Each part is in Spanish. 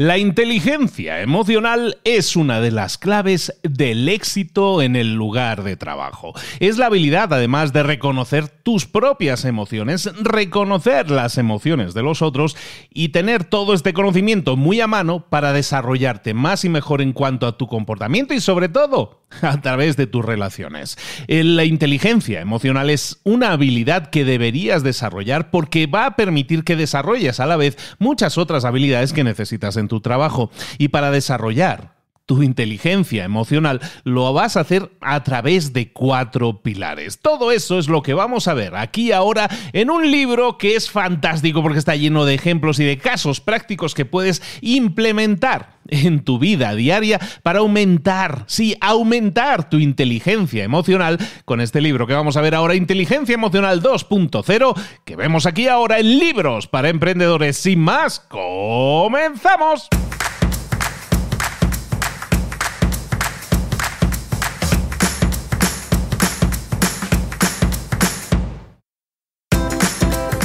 La inteligencia emocional es una de las claves del éxito en el lugar de trabajo. Es la habilidad, además de reconocer tus propias emociones, reconocer las emociones de los otros y tener todo este conocimiento muy a mano para desarrollarte más y mejor en cuanto a tu comportamiento y sobre todo a través de tus relaciones. Eh, la inteligencia emocional es una habilidad que deberías desarrollar porque va a permitir que desarrolles a la vez muchas otras habilidades que necesitas en tu trabajo. Y para desarrollar tu inteligencia emocional, lo vas a hacer a través de cuatro pilares. Todo eso es lo que vamos a ver aquí ahora en un libro que es fantástico porque está lleno de ejemplos y de casos prácticos que puedes implementar en tu vida diaria para aumentar, sí, aumentar tu inteligencia emocional con este libro que vamos a ver ahora, Inteligencia Emocional 2.0, que vemos aquí ahora en libros para emprendedores. Sin más, comenzamos.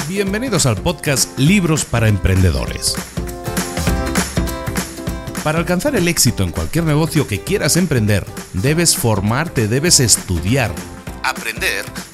Bienvenidos al podcast Libros para Emprendedores. Para alcanzar el éxito en cualquier negocio que quieras emprender, debes formarte, debes estudiar, aprender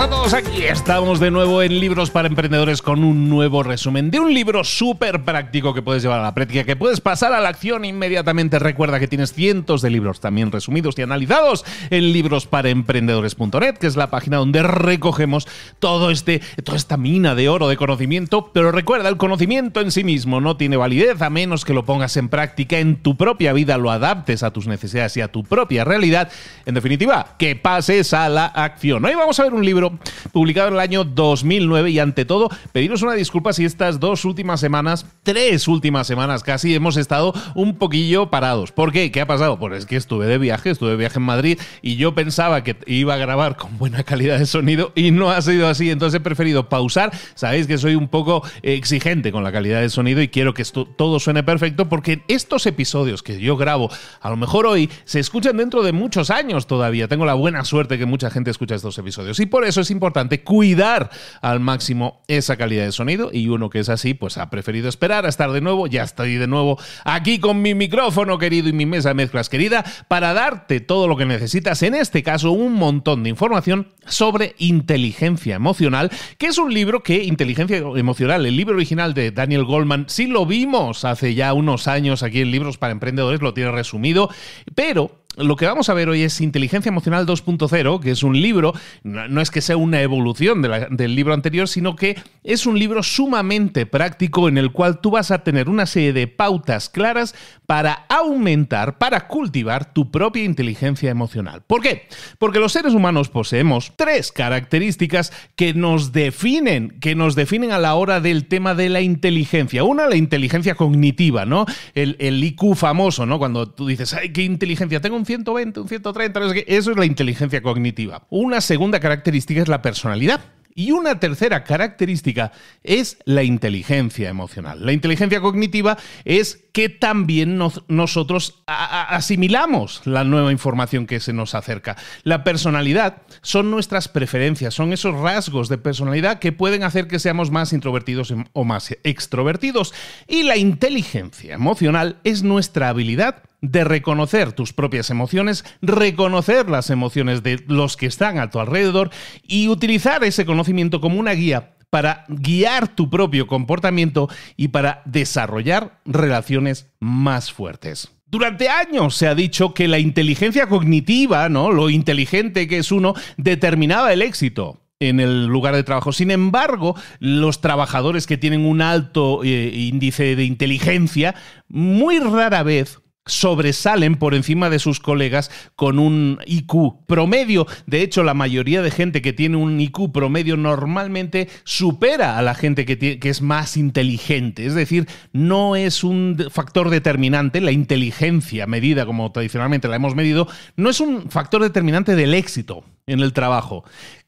a todos, aquí estamos de nuevo en Libros para Emprendedores con un nuevo resumen de un libro súper práctico que puedes llevar a la práctica, que puedes pasar a la acción inmediatamente. Recuerda que tienes cientos de libros también resumidos y analizados en librosparaemprendedores.net, que es la página donde recogemos todo este, toda esta mina de oro de conocimiento. Pero recuerda, el conocimiento en sí mismo no tiene validez a menos que lo pongas en práctica en tu propia vida, lo adaptes a tus necesidades y a tu propia realidad. En definitiva, que pases a la acción. Hoy vamos a ver un libro publicado en el año 2009 y ante todo pediros una disculpa si estas dos últimas semanas, tres últimas semanas casi, hemos estado un poquillo parados. ¿Por qué? ¿Qué ha pasado? Pues es que estuve de viaje, estuve de viaje en Madrid y yo pensaba que iba a grabar con buena calidad de sonido y no ha sido así, entonces he preferido pausar. Sabéis que soy un poco exigente con la calidad de sonido y quiero que esto, todo suene perfecto porque estos episodios que yo grabo, a lo mejor hoy, se escuchan dentro de muchos años todavía. Tengo la buena suerte que mucha gente escucha estos episodios y por eso es importante, cuidar al máximo esa calidad de sonido y uno que es así, pues ha preferido esperar a estar de nuevo, ya estoy de nuevo aquí con mi micrófono querido y mi mesa de mezclas querida para darte todo lo que necesitas, en este caso un montón de información sobre inteligencia emocional, que es un libro que, inteligencia emocional, el libro original de Daniel Goldman, sí lo vimos hace ya unos años aquí en Libros para Emprendedores, lo tiene resumido, pero lo que vamos a ver hoy es Inteligencia Emocional 2.0, que es un libro, no, es que sea una evolución del libro anterior, sino que es un libro sumamente práctico en el cual tú vas a tener una serie de pautas claras para aumentar, para cultivar tu propia inteligencia emocional. ¿Por qué? Porque los seres humanos poseemos tres características que nos definen, que nos definen a la hora del tema de la inteligencia. Una, la inteligencia cognitiva, ¿no? El, el IQ famoso, ¿no? Cuando tú dices, ay, qué inteligencia, tengo un 120, un 130, Eso es la inteligencia cognitiva. Una segunda característica es la personalidad. Y una tercera característica es la inteligencia emocional. La inteligencia cognitiva es que también nosotros asimilamos la nueva información que se nos acerca. La personalidad son nuestras preferencias, son esos rasgos de personalidad que pueden hacer que seamos más introvertidos em, o más extrovertidos. Y la inteligencia emocional es nuestra habilidad de reconocer tus propias emociones, reconocer las emociones de los que están a tu alrededor y utilizar ese conocimiento como una guía para guiar tu propio comportamiento y para desarrollar relaciones más fuertes. Durante años se ha dicho que la inteligencia cognitiva, ¿no? lo inteligente que es uno, determinaba el éxito en el lugar de trabajo. Sin embargo, los trabajadores que tienen un alto eh, índice de inteligencia muy rara vez sobresalen por encima de sus colegas con un IQ promedio. De hecho, la mayoría de gente que tiene un IQ promedio normalmente supera a la gente que, es más inteligente. Es decir, no es un factor determinante, la inteligencia medida como tradicionalmente la hemos medido, no es un factor determinante del éxito en el trabajo.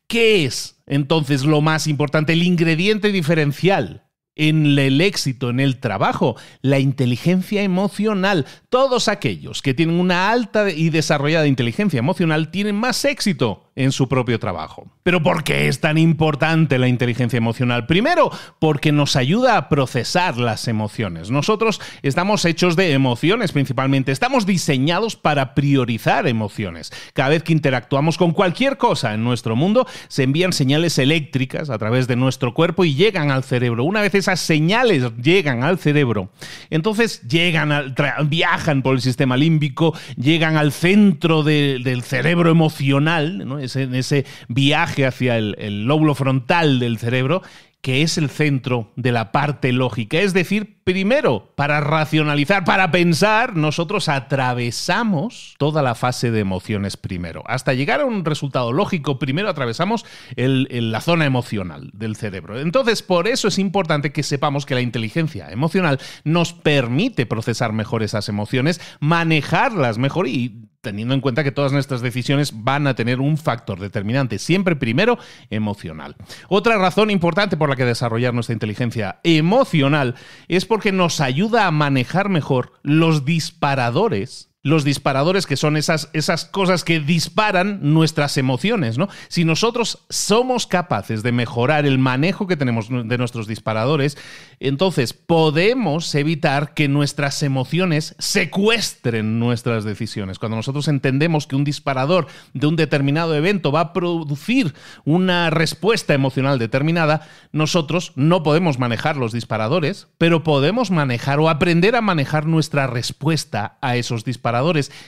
¿Qué es entonces lo más importante, el ingrediente diferencial en el éxito, en el trabajo, la inteligencia emocional. Todos aquellos que tienen una alta y desarrollada inteligencia emocional tienen más éxito en su propio trabajo. Pero ¿por qué es tan importante la inteligencia emocional? Primero, porque nos ayuda a procesar las emociones. Nosotros estamos hechos de emociones principalmente, estamos diseñados para priorizar emociones. Cada vez que interactuamos con cualquier cosa en nuestro mundo, se envían señales eléctricas a través de nuestro cuerpo y llegan al cerebro. Una vez esas señales llegan al cerebro, entonces llegan viajan por el sistema límbico, llegan al centro del cerebro emocional, en ese viaje hacia el lóbulo frontal del cerebro que es el centro de la parte lógica. Es decir, primero, para racionalizar, para pensar, nosotros atravesamos toda la fase de emociones primero. Hasta llegar a un resultado lógico, primero atravesamos la zona emocional del cerebro. Entonces, por eso es importante que sepamos que la inteligencia emocional nos permite procesar mejor esas emociones, manejarlas mejor y teniendo en cuenta que todas nuestras decisiones van a tener un factor determinante, siempre primero emocional. Otra razón importante por que desarrollar nuestra inteligencia emocional es porque nos ayuda a manejar mejor los disparadores los disparadores, que son esas, esas cosas que disparan nuestras emociones, ¿no? Si nosotros somos capaces de mejorar el manejo que tenemos de nuestros disparadores, entonces podemos evitar que nuestras emociones secuestren nuestras decisiones. Cuando nosotros entendemos que un disparador de un determinado evento va a producir una respuesta emocional determinada, nosotros no podemos manejar los disparadores, pero podemos manejar o aprender a manejar nuestra respuesta a esos disparadores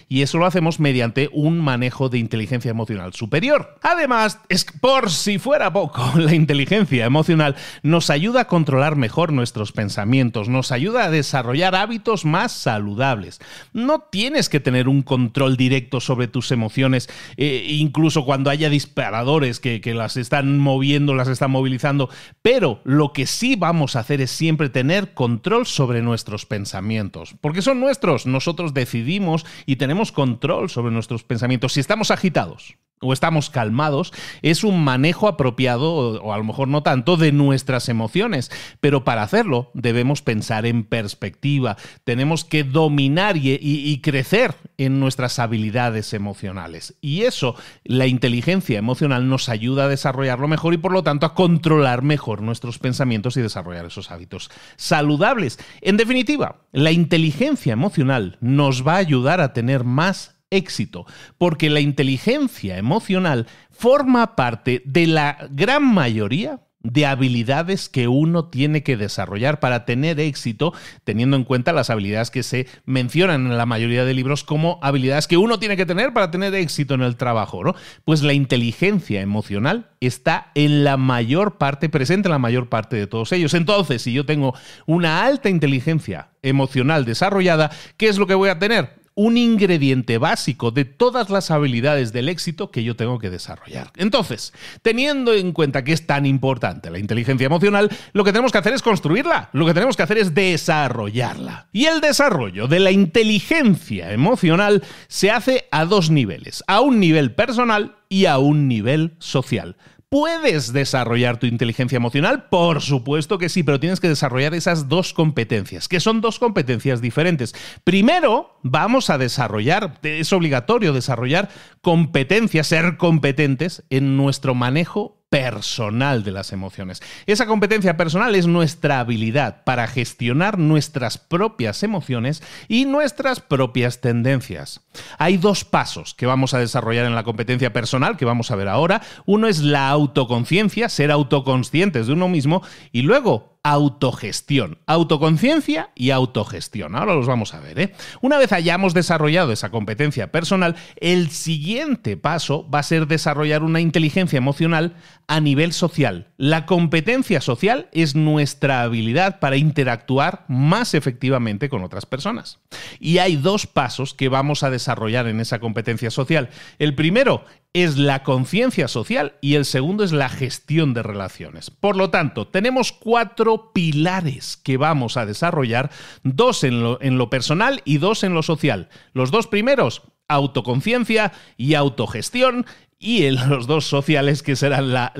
y eso lo hacemos mediante un manejo de inteligencia emocional superior. Además, por si fuera poco, la inteligencia emocional nos ayuda a controlar mejor nuestros pensamientos, nos ayuda a desarrollar hábitos más saludables. No tienes que tener un control directo sobre tus emociones, eh, incluso cuando haya disparadores que las están moviendo, las están movilizando, pero lo que sí vamos a hacer es siempre tener control sobre nuestros pensamientos, porque son nuestros, nosotros decidimos y tenemos control sobre nuestros pensamientos. Si estamos agitados, o estamos calmados, es un manejo apropiado, o a lo mejor no tanto, de nuestras emociones. Pero para hacerlo debemos pensar en perspectiva, tenemos que dominar y, crecer en nuestras habilidades emocionales. Y eso, la inteligencia emocional nos ayuda a desarrollarlo mejor y por lo tanto a controlar mejor nuestros pensamientos y desarrollar esos hábitos saludables. En definitiva, la inteligencia emocional nos va a ayudar a tener más éxito, porque la inteligencia emocional forma parte de la gran mayoría de habilidades que uno tiene que desarrollar para tener éxito, teniendo en cuenta las habilidades que se mencionan en la mayoría de libros como habilidades que uno tiene que tener para tener éxito en el trabajo, ¿no? Pues la inteligencia emocional está en la mayor parte, presente en la mayor parte de todos ellos. Entonces, si yo tengo una alta inteligencia emocional desarrollada, ¿qué es lo que voy a tener? un ingrediente básico de todas las habilidades del éxito que yo tengo que desarrollar. Entonces, teniendo en cuenta que es tan importante la inteligencia emocional, lo que tenemos que hacer es construirla, lo que tenemos que hacer es desarrollarla. Y el desarrollo de la inteligencia emocional se hace a dos niveles, a un nivel personal y a un nivel social. ¿Puedes desarrollar tu inteligencia emocional? Por supuesto que sí, pero tienes que desarrollar esas dos competencias, que son dos competencias diferentes. Primero, vamos a desarrollar, es obligatorio desarrollar competencias, ser competentes en nuestro manejo personal de las emociones. Esa competencia personal es nuestra habilidad para gestionar nuestras propias emociones y nuestras propias tendencias. Hay dos pasos que vamos a desarrollar en la competencia personal que vamos a ver ahora. Uno es la autoconciencia, ser autoconscientes de uno mismo, y luego autogestión, autoconciencia y autogestión. Ahora los vamos a ver. ¿eh? Una vez hayamos desarrollado esa competencia personal, el siguiente paso va a ser desarrollar una inteligencia emocional a nivel social. La competencia social es nuestra habilidad para interactuar más efectivamente con otras personas. Y hay dos pasos que vamos a desarrollar en esa competencia social. El primero es la conciencia social y el segundo es la gestión de relaciones. Por lo tanto, tenemos cuatro pilares que vamos a desarrollar, dos en lo, personal y dos en lo social. Los dos primeros, autoconciencia y autogestión, y los dos sociales que serán la,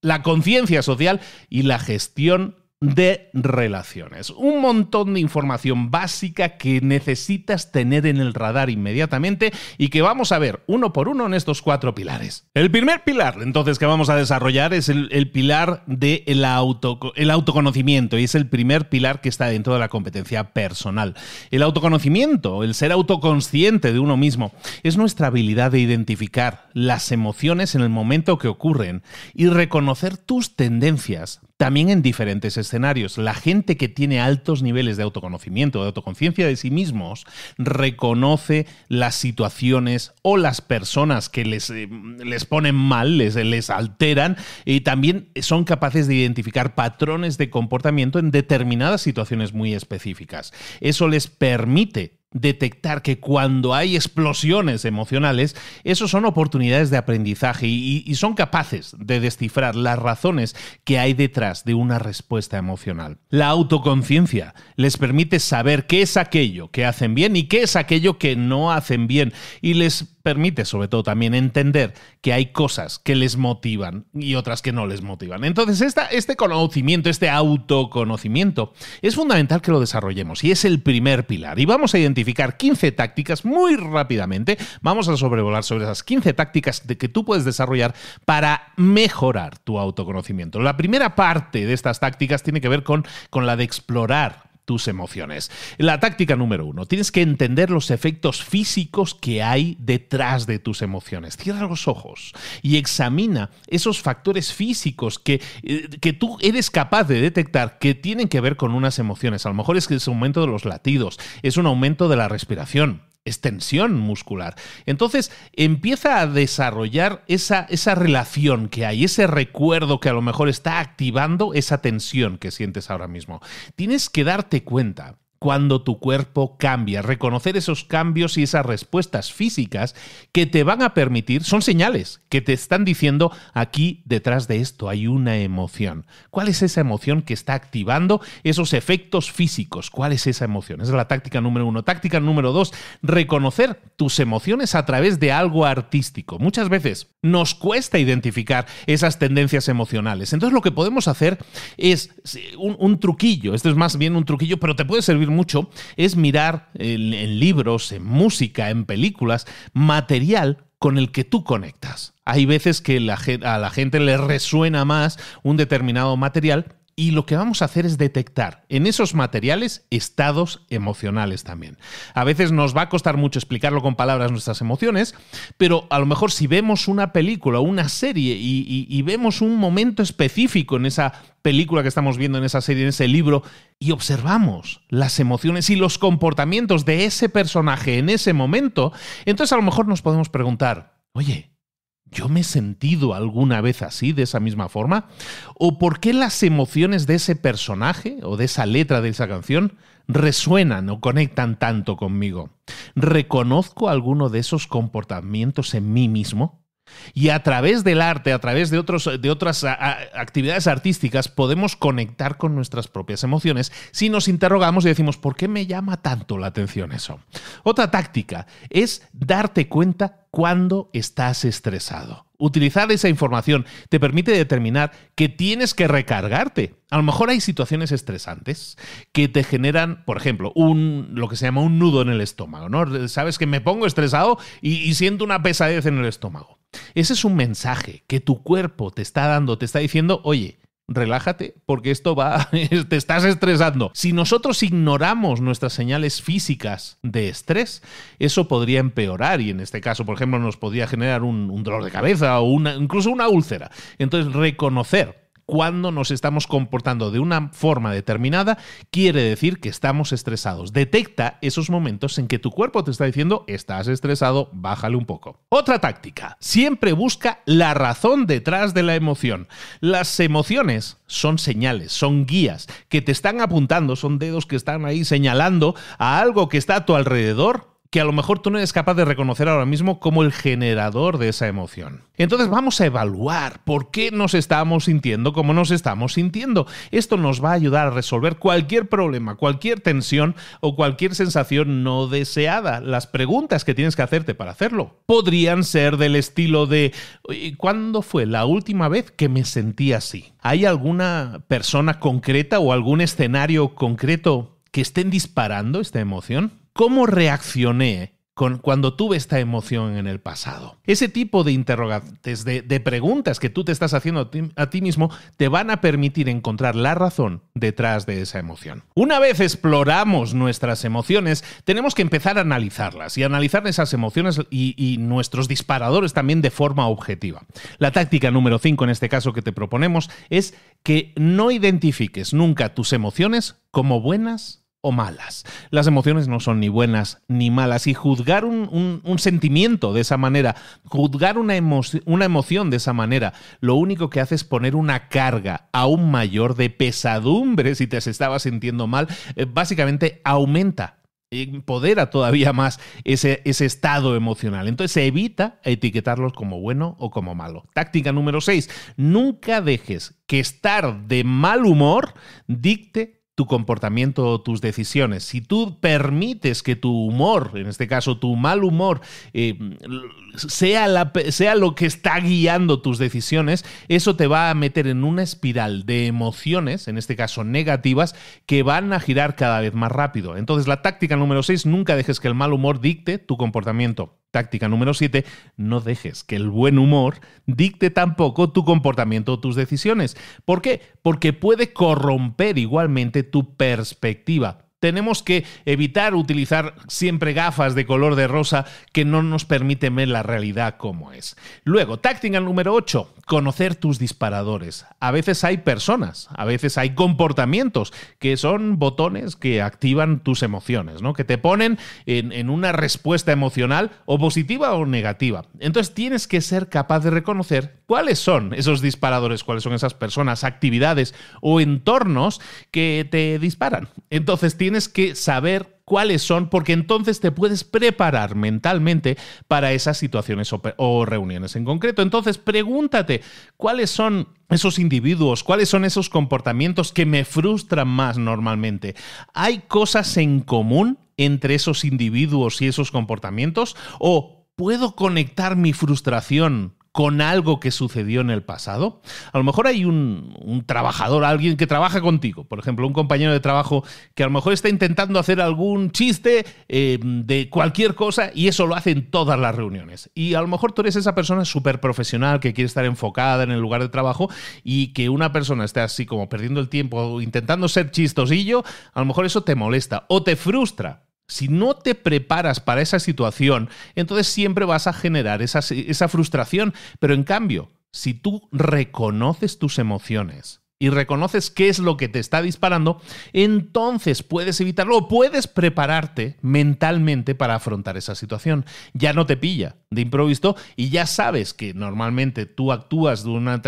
la conciencia social y la gestión de relaciones. Un montón de información básica que necesitas tener en el radar inmediatamente y que vamos a ver uno por uno en estos cuatro pilares. El primer pilar, entonces, que vamos a desarrollar es el, pilar del de el autoconocimiento y es el primer pilar que está dentro de la competencia personal. El autoconocimiento, el ser autoconsciente de uno mismo, es nuestra habilidad de identificar las emociones en el momento que ocurren y reconocer tus tendencias también en diferentes escenarios. La gente que tiene altos niveles de autoconocimiento, de autoconciencia de sí mismos, reconoce las situaciones o las personas que les, eh, les ponen mal, les, les alteran, y también son capaces de identificar patrones de comportamiento en determinadas situaciones muy específicas. Eso les permite detectar que cuando hay explosiones emocionales, eso son oportunidades de aprendizaje y, y, son capaces de descifrar las razones que hay detrás de una respuesta emocional. La autoconciencia les permite saber qué es aquello que hacen bien y qué es aquello que no hacen bien y les permite sobre todo también entender que hay cosas que les motivan y otras que no les motivan. Entonces, esta, este conocimiento, este autoconocimiento, es fundamental que lo desarrollemos y es el primer pilar. Y vamos a identificar 15 tácticas muy rápidamente. Vamos a sobrevolar sobre esas 15 tácticas de que tú puedes desarrollar para mejorar tu autoconocimiento. La primera parte de estas tácticas tiene que ver con, con la de explorar tus emociones. La táctica número uno, tienes que entender los efectos físicos que hay detrás de tus emociones. Cierra los ojos y examina esos factores físicos que, eh, que tú eres capaz de detectar que tienen que ver con unas emociones. A lo mejor es que es un aumento de los latidos, es un aumento de la respiración es tensión muscular. Entonces empieza a desarrollar esa, esa relación que hay, ese recuerdo que a lo mejor está activando esa tensión que sientes ahora mismo. Tienes que darte cuenta cuando tu cuerpo cambia. Reconocer esos cambios y esas respuestas físicas que te van a permitir, son señales que te están diciendo aquí detrás de esto hay una emoción. ¿Cuál es esa emoción que está activando esos efectos físicos? ¿Cuál es esa emoción? Esa es la táctica número uno. Táctica número dos, reconocer tus emociones a través de algo artístico. Muchas veces nos cuesta identificar esas tendencias emocionales. Entonces lo que podemos hacer es un, truquillo, esto es más bien un truquillo, pero te puede servir mucho es mirar en, libros, en música, en películas, material con el que tú conectas. Hay veces que a la gente le resuena más un determinado material y lo que vamos a hacer es detectar en esos materiales estados emocionales también. A veces nos va a costar mucho explicarlo con palabras nuestras emociones, pero a lo mejor si vemos una película, o una serie y vemos un momento específico en esa película que estamos viendo, en esa serie, en ese libro, y observamos las emociones y los comportamientos de ese personaje en ese momento, entonces a lo mejor nos podemos preguntar, oye, ¿Yo me he sentido alguna vez así, de esa misma forma? ¿O por qué las emociones de ese personaje o de esa letra de esa canción resuenan o conectan tanto conmigo? ¿Reconozco alguno de esos comportamientos en mí mismo? Y a través del arte, a través de, de otras actividades artísticas, podemos conectar con nuestras propias emociones si nos interrogamos y decimos, ¿por qué me llama tanto la atención eso? Otra táctica es darte cuenta cuando estás estresado. Utilizar esa información te permite determinar que tienes que recargarte. A lo mejor hay situaciones estresantes que te generan, por ejemplo, un, lo que se llama un nudo en el estómago. Sabes que me pongo estresado y siento una pesadez en el estómago. Ese es un mensaje que tu cuerpo te está dando, te está diciendo, oye, Relájate porque esto va, te estás estresando. Si nosotros ignoramos nuestras señales físicas de estrés, eso podría empeorar y en este caso, por ejemplo, nos podría generar un, dolor de cabeza o incluso una úlcera. Entonces, reconocer cuando nos estamos comportando de una forma determinada, quiere decir que estamos estresados. Detecta esos momentos en que tu cuerpo te está diciendo estás estresado, bájale un poco. Otra táctica, siempre busca la razón detrás de la emoción. Las emociones son señales, son guías que te están apuntando, son dedos que están ahí señalando a algo que está a tu alrededor que a lo mejor tú no eres capaz de reconocer ahora mismo como el generador de esa emoción. Entonces vamos a evaluar por qué nos estamos sintiendo como nos estamos sintiendo. Esto nos va a ayudar a resolver cualquier problema, cualquier tensión o cualquier sensación no deseada. Las preguntas que tienes que hacerte para hacerlo podrían ser del estilo de ¿cuándo fue la última vez que me sentí así? ¿Hay alguna persona concreta o algún escenario concreto que estén disparando esta emoción? ¿Cómo reaccioné con, cuando tuve esta emoción en el pasado? Ese tipo de interrogantes, de, preguntas que tú te estás haciendo a ti, mismo, te van a permitir encontrar la razón detrás de esa emoción. Una vez exploramos nuestras emociones, tenemos que empezar a analizarlas y analizar esas emociones y, y nuestros disparadores también de forma objetiva. La táctica número 5 en este caso que te proponemos es que no identifiques nunca tus emociones como buenas o malas. Las emociones no son ni buenas ni malas y juzgar un, sentimiento de esa manera, juzgar una, emoción de esa manera, lo único que hace es poner una carga aún mayor de pesadumbre si te estabas estaba sintiendo mal, eh, básicamente aumenta y eh, empodera todavía más ese, ese, estado emocional. Entonces se evita etiquetarlos como bueno o como malo. Táctica número 6. Nunca dejes que estar de mal humor dicte tu comportamiento o tus decisiones. Si tú permites que tu humor, en este caso tu mal humor, eh, sea, la, sea lo que está guiando tus decisiones, eso te va a meter en una espiral de emociones, en este caso negativas, que van a girar cada vez más rápido. Entonces la táctica número 6, nunca dejes que el mal humor dicte tu comportamiento. Táctica número 7, no dejes que el buen humor dicte tampoco tu comportamiento o tus decisiones. ¿Por qué? Porque puede corromper igualmente tu perspectiva tenemos que evitar utilizar siempre gafas de color de rosa que no nos permiten ver la realidad como es. Luego, táctica número 8, conocer tus disparadores. A veces hay personas, a veces hay comportamientos que son botones que activan tus emociones, ¿no? que te ponen en, en una respuesta emocional o positiva o negativa. Entonces tienes que ser capaz de reconocer cuáles son esos disparadores, cuáles son esas personas, actividades o entornos que te disparan. Entonces tienes tienes que saber cuáles son, porque entonces te puedes preparar mentalmente para esas situaciones o, o, reuniones en concreto. Entonces, pregúntate cuáles son esos individuos, cuáles son esos comportamientos que me frustran más normalmente. ¿Hay cosas en común entre esos individuos y esos comportamientos? ¿O puedo conectar mi frustración con algo que sucedió en el pasado. A lo mejor hay un, trabajador, alguien que trabaja contigo, por ejemplo, un compañero de trabajo que a lo mejor está intentando hacer algún chiste eh, de cualquier cosa y eso lo hace en todas las reuniones. Y a lo mejor tú eres esa persona súper profesional que quiere estar enfocada en el lugar de trabajo y que una persona esté así como perdiendo el tiempo, intentando ser chistosillo, a lo mejor eso te molesta o te frustra si no te preparas para esa situación, entonces siempre vas a generar esa, frustración. Pero en cambio, si tú reconoces tus emociones, y reconoces qué es lo que te está disparando, entonces puedes evitarlo o puedes prepararte mentalmente para afrontar esa situación. Ya no te pilla de improviso y ya sabes que normalmente tú actúas de una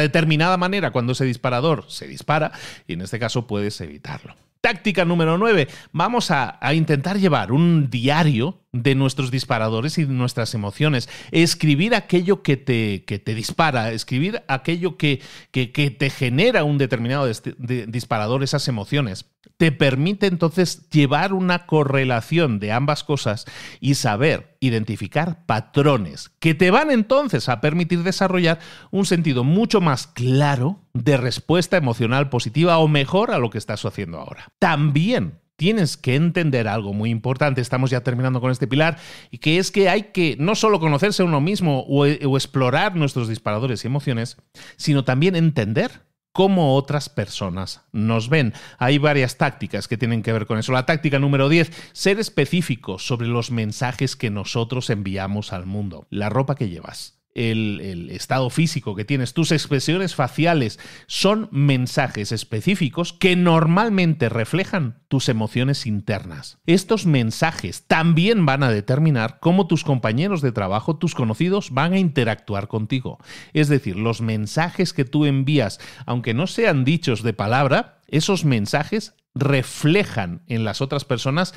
determinada manera cuando ese disparador se dispara y en este caso puedes evitarlo. Táctica número 9. Vamos a, a intentar llevar un diario de nuestros disparadores y nuestras emociones. Escribir aquello que te, que te dispara, escribir aquello que, que, te genera un determinado disparador, esas emociones. Te permite entonces llevar una correlación de ambas cosas y saber identificar patrones que te van entonces a permitir desarrollar un sentido mucho más claro de respuesta emocional positiva o mejor a lo que estás haciendo ahora. También tienes que entender algo muy importante, estamos ya terminando con este pilar, y que es que hay que no solo conocerse a uno mismo o, e, o explorar nuestros disparadores y emociones, sino también entender cómo otras personas nos ven. Hay varias tácticas que tienen que ver con eso. La táctica número 10, ser específico sobre los mensajes que nosotros enviamos al mundo. La ropa que llevas, el, estado físico que tienes, tus expresiones faciales, son mensajes específicos que normalmente reflejan tus emociones internas. Estos mensajes también van a determinar cómo tus compañeros de trabajo, tus conocidos, van a interactuar contigo. Es decir, los mensajes que tú envías, aunque no sean dichos de palabra, esos mensajes reflejan en las otras personas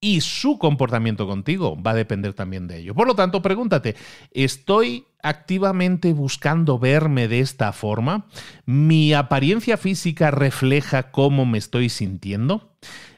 y su comportamiento contigo va a depender también de ello. Por lo tanto, pregúntate, ¿estoy activamente buscando verme de esta forma? ¿Mi apariencia física refleja cómo me estoy sintiendo?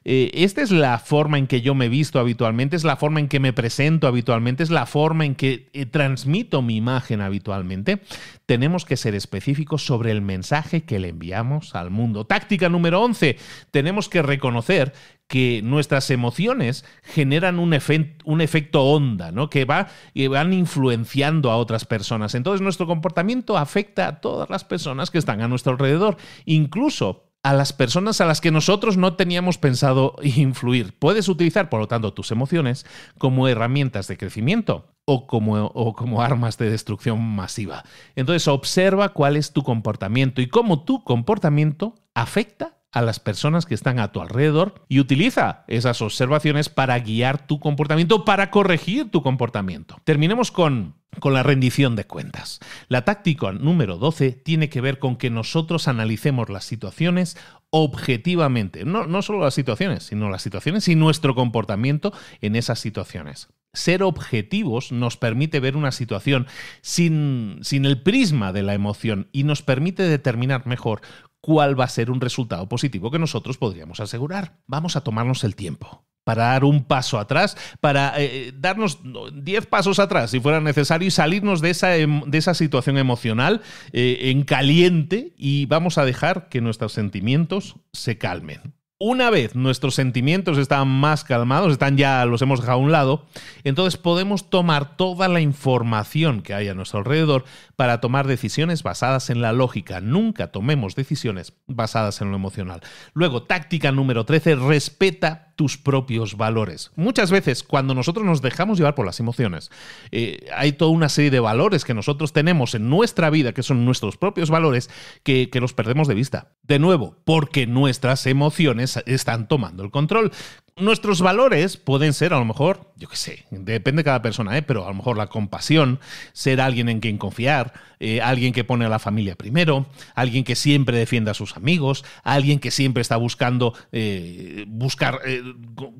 Eh, esta es la forma en que yo me visto habitualmente, es la forma en que me presento habitualmente, es la forma en que eh, transmito mi imagen habitualmente, tenemos que ser específicos sobre el mensaje que le enviamos al mundo. Táctica número 11, tenemos que reconocer que nuestras emociones generan un, un efecto onda, ¿no? Que va y eh, van influenciando a otras personas. Entonces, nuestro comportamiento afecta a todas las personas que están a nuestro alrededor, incluso a las personas a las que nosotros no teníamos pensado influir. Puedes utilizar, por lo tanto, tus emociones como herramientas de crecimiento o como, como armas de destrucción masiva. Entonces, observa cuál es tu comportamiento y cómo tu comportamiento afecta a las personas que están a tu alrededor y utiliza esas observaciones para guiar tu comportamiento, para corregir tu comportamiento. Terminemos con con la rendición de cuentas. La táctica número 12 tiene que ver con que nosotros analicemos las situaciones objetivamente, no, no, solo las situaciones, sino las situaciones y nuestro comportamiento en esas situaciones. Ser objetivos nos permite ver una situación sin, sin el prisma de la emoción y nos permite determinar mejor cuál va a ser un resultado positivo que nosotros podríamos asegurar. Vamos a tomarnos el tiempo para dar un paso atrás, para eh, eh, darnos 10 pasos atrás si fuera necesario y salirnos de esa, em, de esa situación emocional eh, en caliente y vamos a dejar que nuestros sentimientos se calmen una vez nuestros sentimientos están más calmados, están ya los hemos dejado a un lado, entonces podemos tomar toda la información que hay a nuestro alrededor para tomar decisiones basadas en la lógica. Nunca tomemos decisiones basadas en lo emocional. Luego, táctica número 13, respeta tus propios valores. Muchas veces cuando nosotros nos dejamos llevar por las emociones, eh, hay toda una serie de valores que nosotros tenemos en nuestra vida, que son nuestros propios valores, que, que los perdemos de vista. De nuevo, porque nuestras emociones están tomando el control. Nuestros valores pueden ser, a lo mejor, yo qué sé, depende de cada persona, ¿eh? pero a lo mejor la compasión, ser alguien en quien confiar, eh, alguien que pone a la familia primero, alguien que siempre defienda a sus amigos, alguien que siempre está buscando eh, buscar,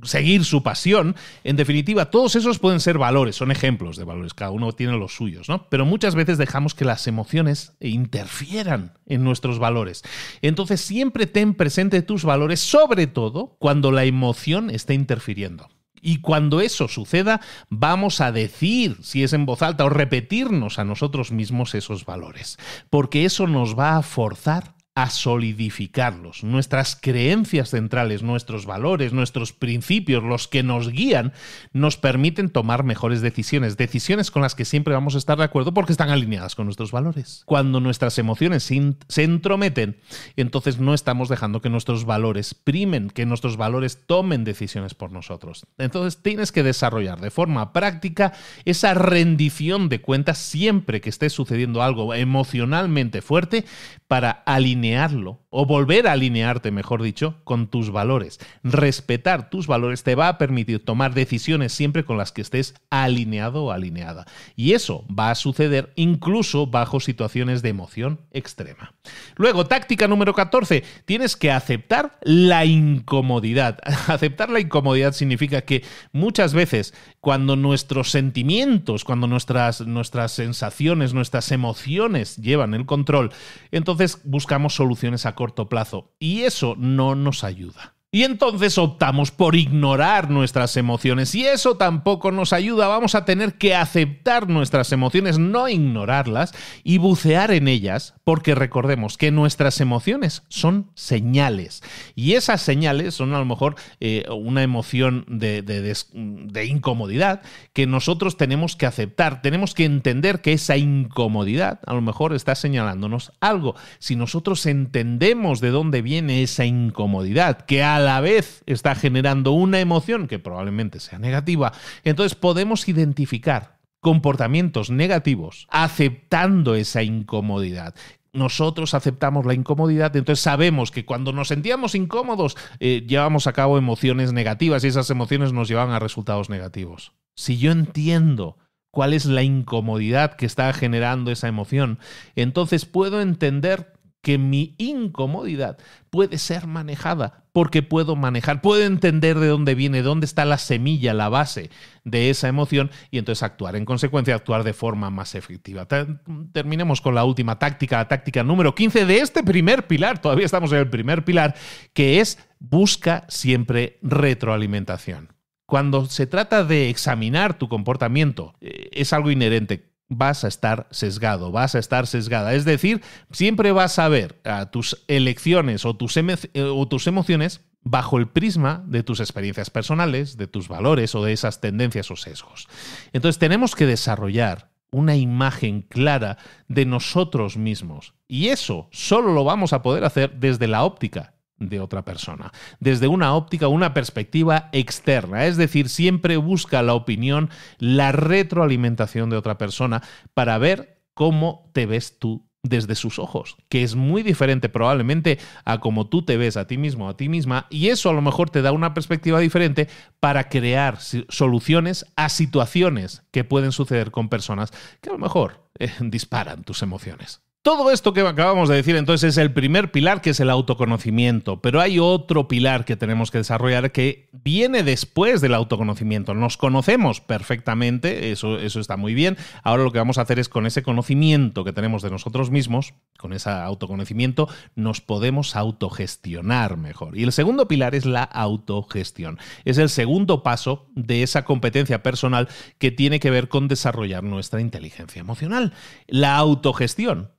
seguir su pasión. En definitiva, todos esos pueden ser valores, son ejemplos de valores, cada uno tiene los suyos, ¿no? Pero muchas veces dejamos que las emociones interfieran en nuestros valores. Entonces, siempre ten presente tus valores, sobre todo cuando la emoción está esté interfiriendo. Y cuando eso suceda, vamos a decir, si es en voz alta, o repetirnos a nosotros mismos esos valores, porque eso nos va a forzar a solidificarlos. Nuestras creencias centrales, nuestros valores, nuestros principios, los que nos guían, nos permiten tomar mejores decisiones, decisiones con las que siempre vamos a estar de acuerdo porque están alineadas con nuestros valores. Cuando nuestras emociones se entrometen, entonces no estamos dejando que nuestros valores primen, que nuestros valores tomen decisiones por nosotros. Entonces tienes que desarrollar de forma práctica esa rendición de cuentas siempre que esté sucediendo algo emocionalmente fuerte para alinear alinearlo o volver a alinearte, mejor dicho, con tus valores. Respetar tus valores te va a permitir tomar decisiones siempre con las que estés alineado o alineada. Y eso va a suceder incluso bajo situaciones de emoción extrema. Luego, táctica número 14, tienes que aceptar la incomodidad. Aceptar la incomodidad significa que muchas veces cuando nuestros sentimientos, cuando nuestras, nuestras sensaciones, nuestras emociones llevan el control, entonces buscamos soluciones a corto plazo. Y eso no nos ayuda. Y entonces optamos por ignorar nuestras emociones y eso tampoco nos ayuda. Vamos a tener que aceptar nuestras emociones, no ignorarlas y bucear en ellas, porque recordemos que nuestras emociones son señales. Y esas señales son a lo mejor eh, una emoción de, incomodidad que nosotros tenemos que aceptar. Tenemos que entender que esa incomodidad a lo mejor está señalándonos algo. Si nosotros entendemos de dónde viene esa incomodidad, que la vez está generando una emoción que probablemente sea negativa, entonces podemos identificar comportamientos negativos aceptando esa incomodidad, nosotros aceptamos la incomodidad, entonces sabemos que cuando nos sentíamos incómodos eh, llevamos a cabo emociones negativas y esas emociones nos llevan a resultados negativos. Si yo entiendo cuál es la incomodidad que está generando esa emoción, entonces puedo entender que mi incomodidad puede ser manejada, porque puedo manejar, puedo entender de dónde viene, dónde está la semilla, la base de esa emoción, y entonces actuar en consecuencia, actuar de forma más efectiva. Terminemos con la última táctica, la táctica número 15 de este primer pilar, todavía estamos en el primer pilar, que es busca siempre retroalimentación. Cuando se trata de examinar tu comportamiento, eh, es algo inherente vas a estar sesgado, vas a estar sesgada. Es decir, siempre vas a ver a tus elecciones o tus, eh, o tus emociones bajo el prisma de tus experiencias personales, de tus valores o de esas tendencias o sesgos. Entonces tenemos que desarrollar una imagen clara de nosotros mismos. Y eso solo lo vamos a poder hacer desde la óptica de otra persona, desde una óptica, una perspectiva externa. Es decir, siempre busca la opinión, la retroalimentación de otra persona para ver cómo te ves tú desde sus ojos, que es muy diferente probablemente a cómo tú te ves a ti mismo, a ti misma, y eso a lo mejor te da una perspectiva diferente para crear soluciones a situaciones que pueden suceder con personas que a lo mejor eh, disparan tus emociones. Todo esto que acabamos de decir entonces es el primer pilar que es el autoconocimiento, pero hay otro pilar que tenemos que desarrollar que viene después del autoconocimiento. Nos conocemos perfectamente, eso, eso está muy bien. Ahora lo que vamos a hacer es con ese conocimiento que tenemos de nosotros mismos, con ese autoconocimiento, nos podemos autogestionar mejor. Y el segundo pilar es la autogestión. Es el segundo paso de esa competencia personal que tiene que ver con desarrollar nuestra inteligencia emocional. La autogestión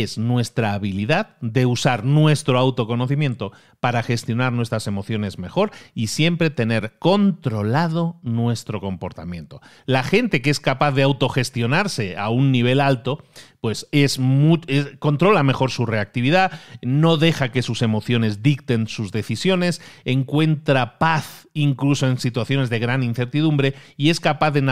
es nuestra habilidad de usar nuestro autoconocimiento para gestionar nuestras emociones mejor y siempre tener controlado nuestro comportamiento. La gente que es capaz de autogestionarse a un nivel alto, pues es, controla mejor su reactividad, no deja que sus emociones dicten sus decisiones, encuentra paz incluso en situaciones de gran incertidumbre y es capaz de,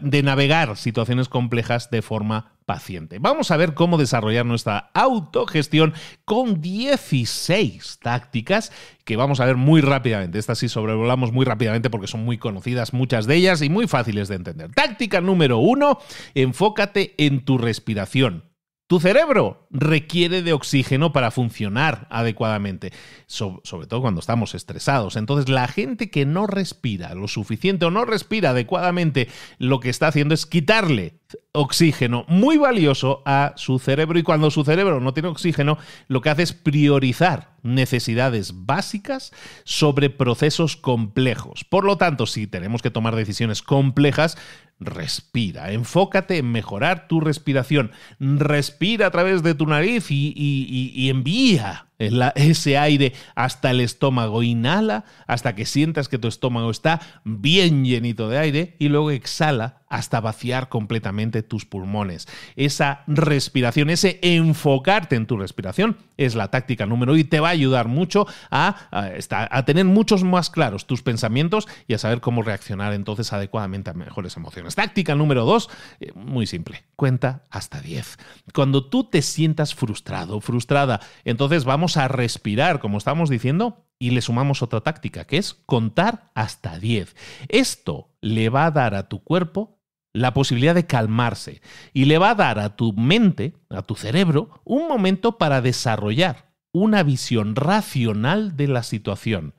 de navegar situaciones complejas de forma paciente. Vamos a ver cómo desarrollar nuestra autogestión con 16 tácticas que vamos a ver muy rápidamente. Estas sí sobrevolamos muy rápidamente porque son muy conocidas muchas de ellas y muy fáciles de entender. Táctica número uno, enfócate en tu respiración. Tu cerebro requiere de oxígeno para funcionar adecuadamente, sobre todo cuando estamos estresados. Entonces, la gente que no respira lo suficiente o no respira adecuadamente, lo que está haciendo es quitarle oxígeno muy valioso a su cerebro y cuando su cerebro no tiene oxígeno, lo que hace es priorizar necesidades básicas sobre procesos complejos. Por lo tanto, si tenemos que tomar decisiones complejas, respira, enfócate en mejorar tu respiración, respira a través de tu nariz y, envía ese aire hasta el estómago. Inhala hasta que sientas que tu estómago está bien llenito de aire y luego exhala hasta vaciar completamente tus pulmones. Esa respiración, ese enfocarte en tu respiración es la táctica número uno y te va a ayudar mucho a, tener muchos más claros tus pensamientos y a saber cómo reaccionar entonces adecuadamente a mejores emociones. Táctica número dos, eh, muy simple, cuenta hasta 10. Cuando tú te sientas frustrado, frustrada, entonces vamos a respirar, como estamos diciendo, y le sumamos otra táctica, que es contar hasta 10. Esto le va a dar a tu cuerpo la posibilidad de calmarse y le va a dar a tu mente, a tu cerebro, un momento para desarrollar una visión racional de la situación.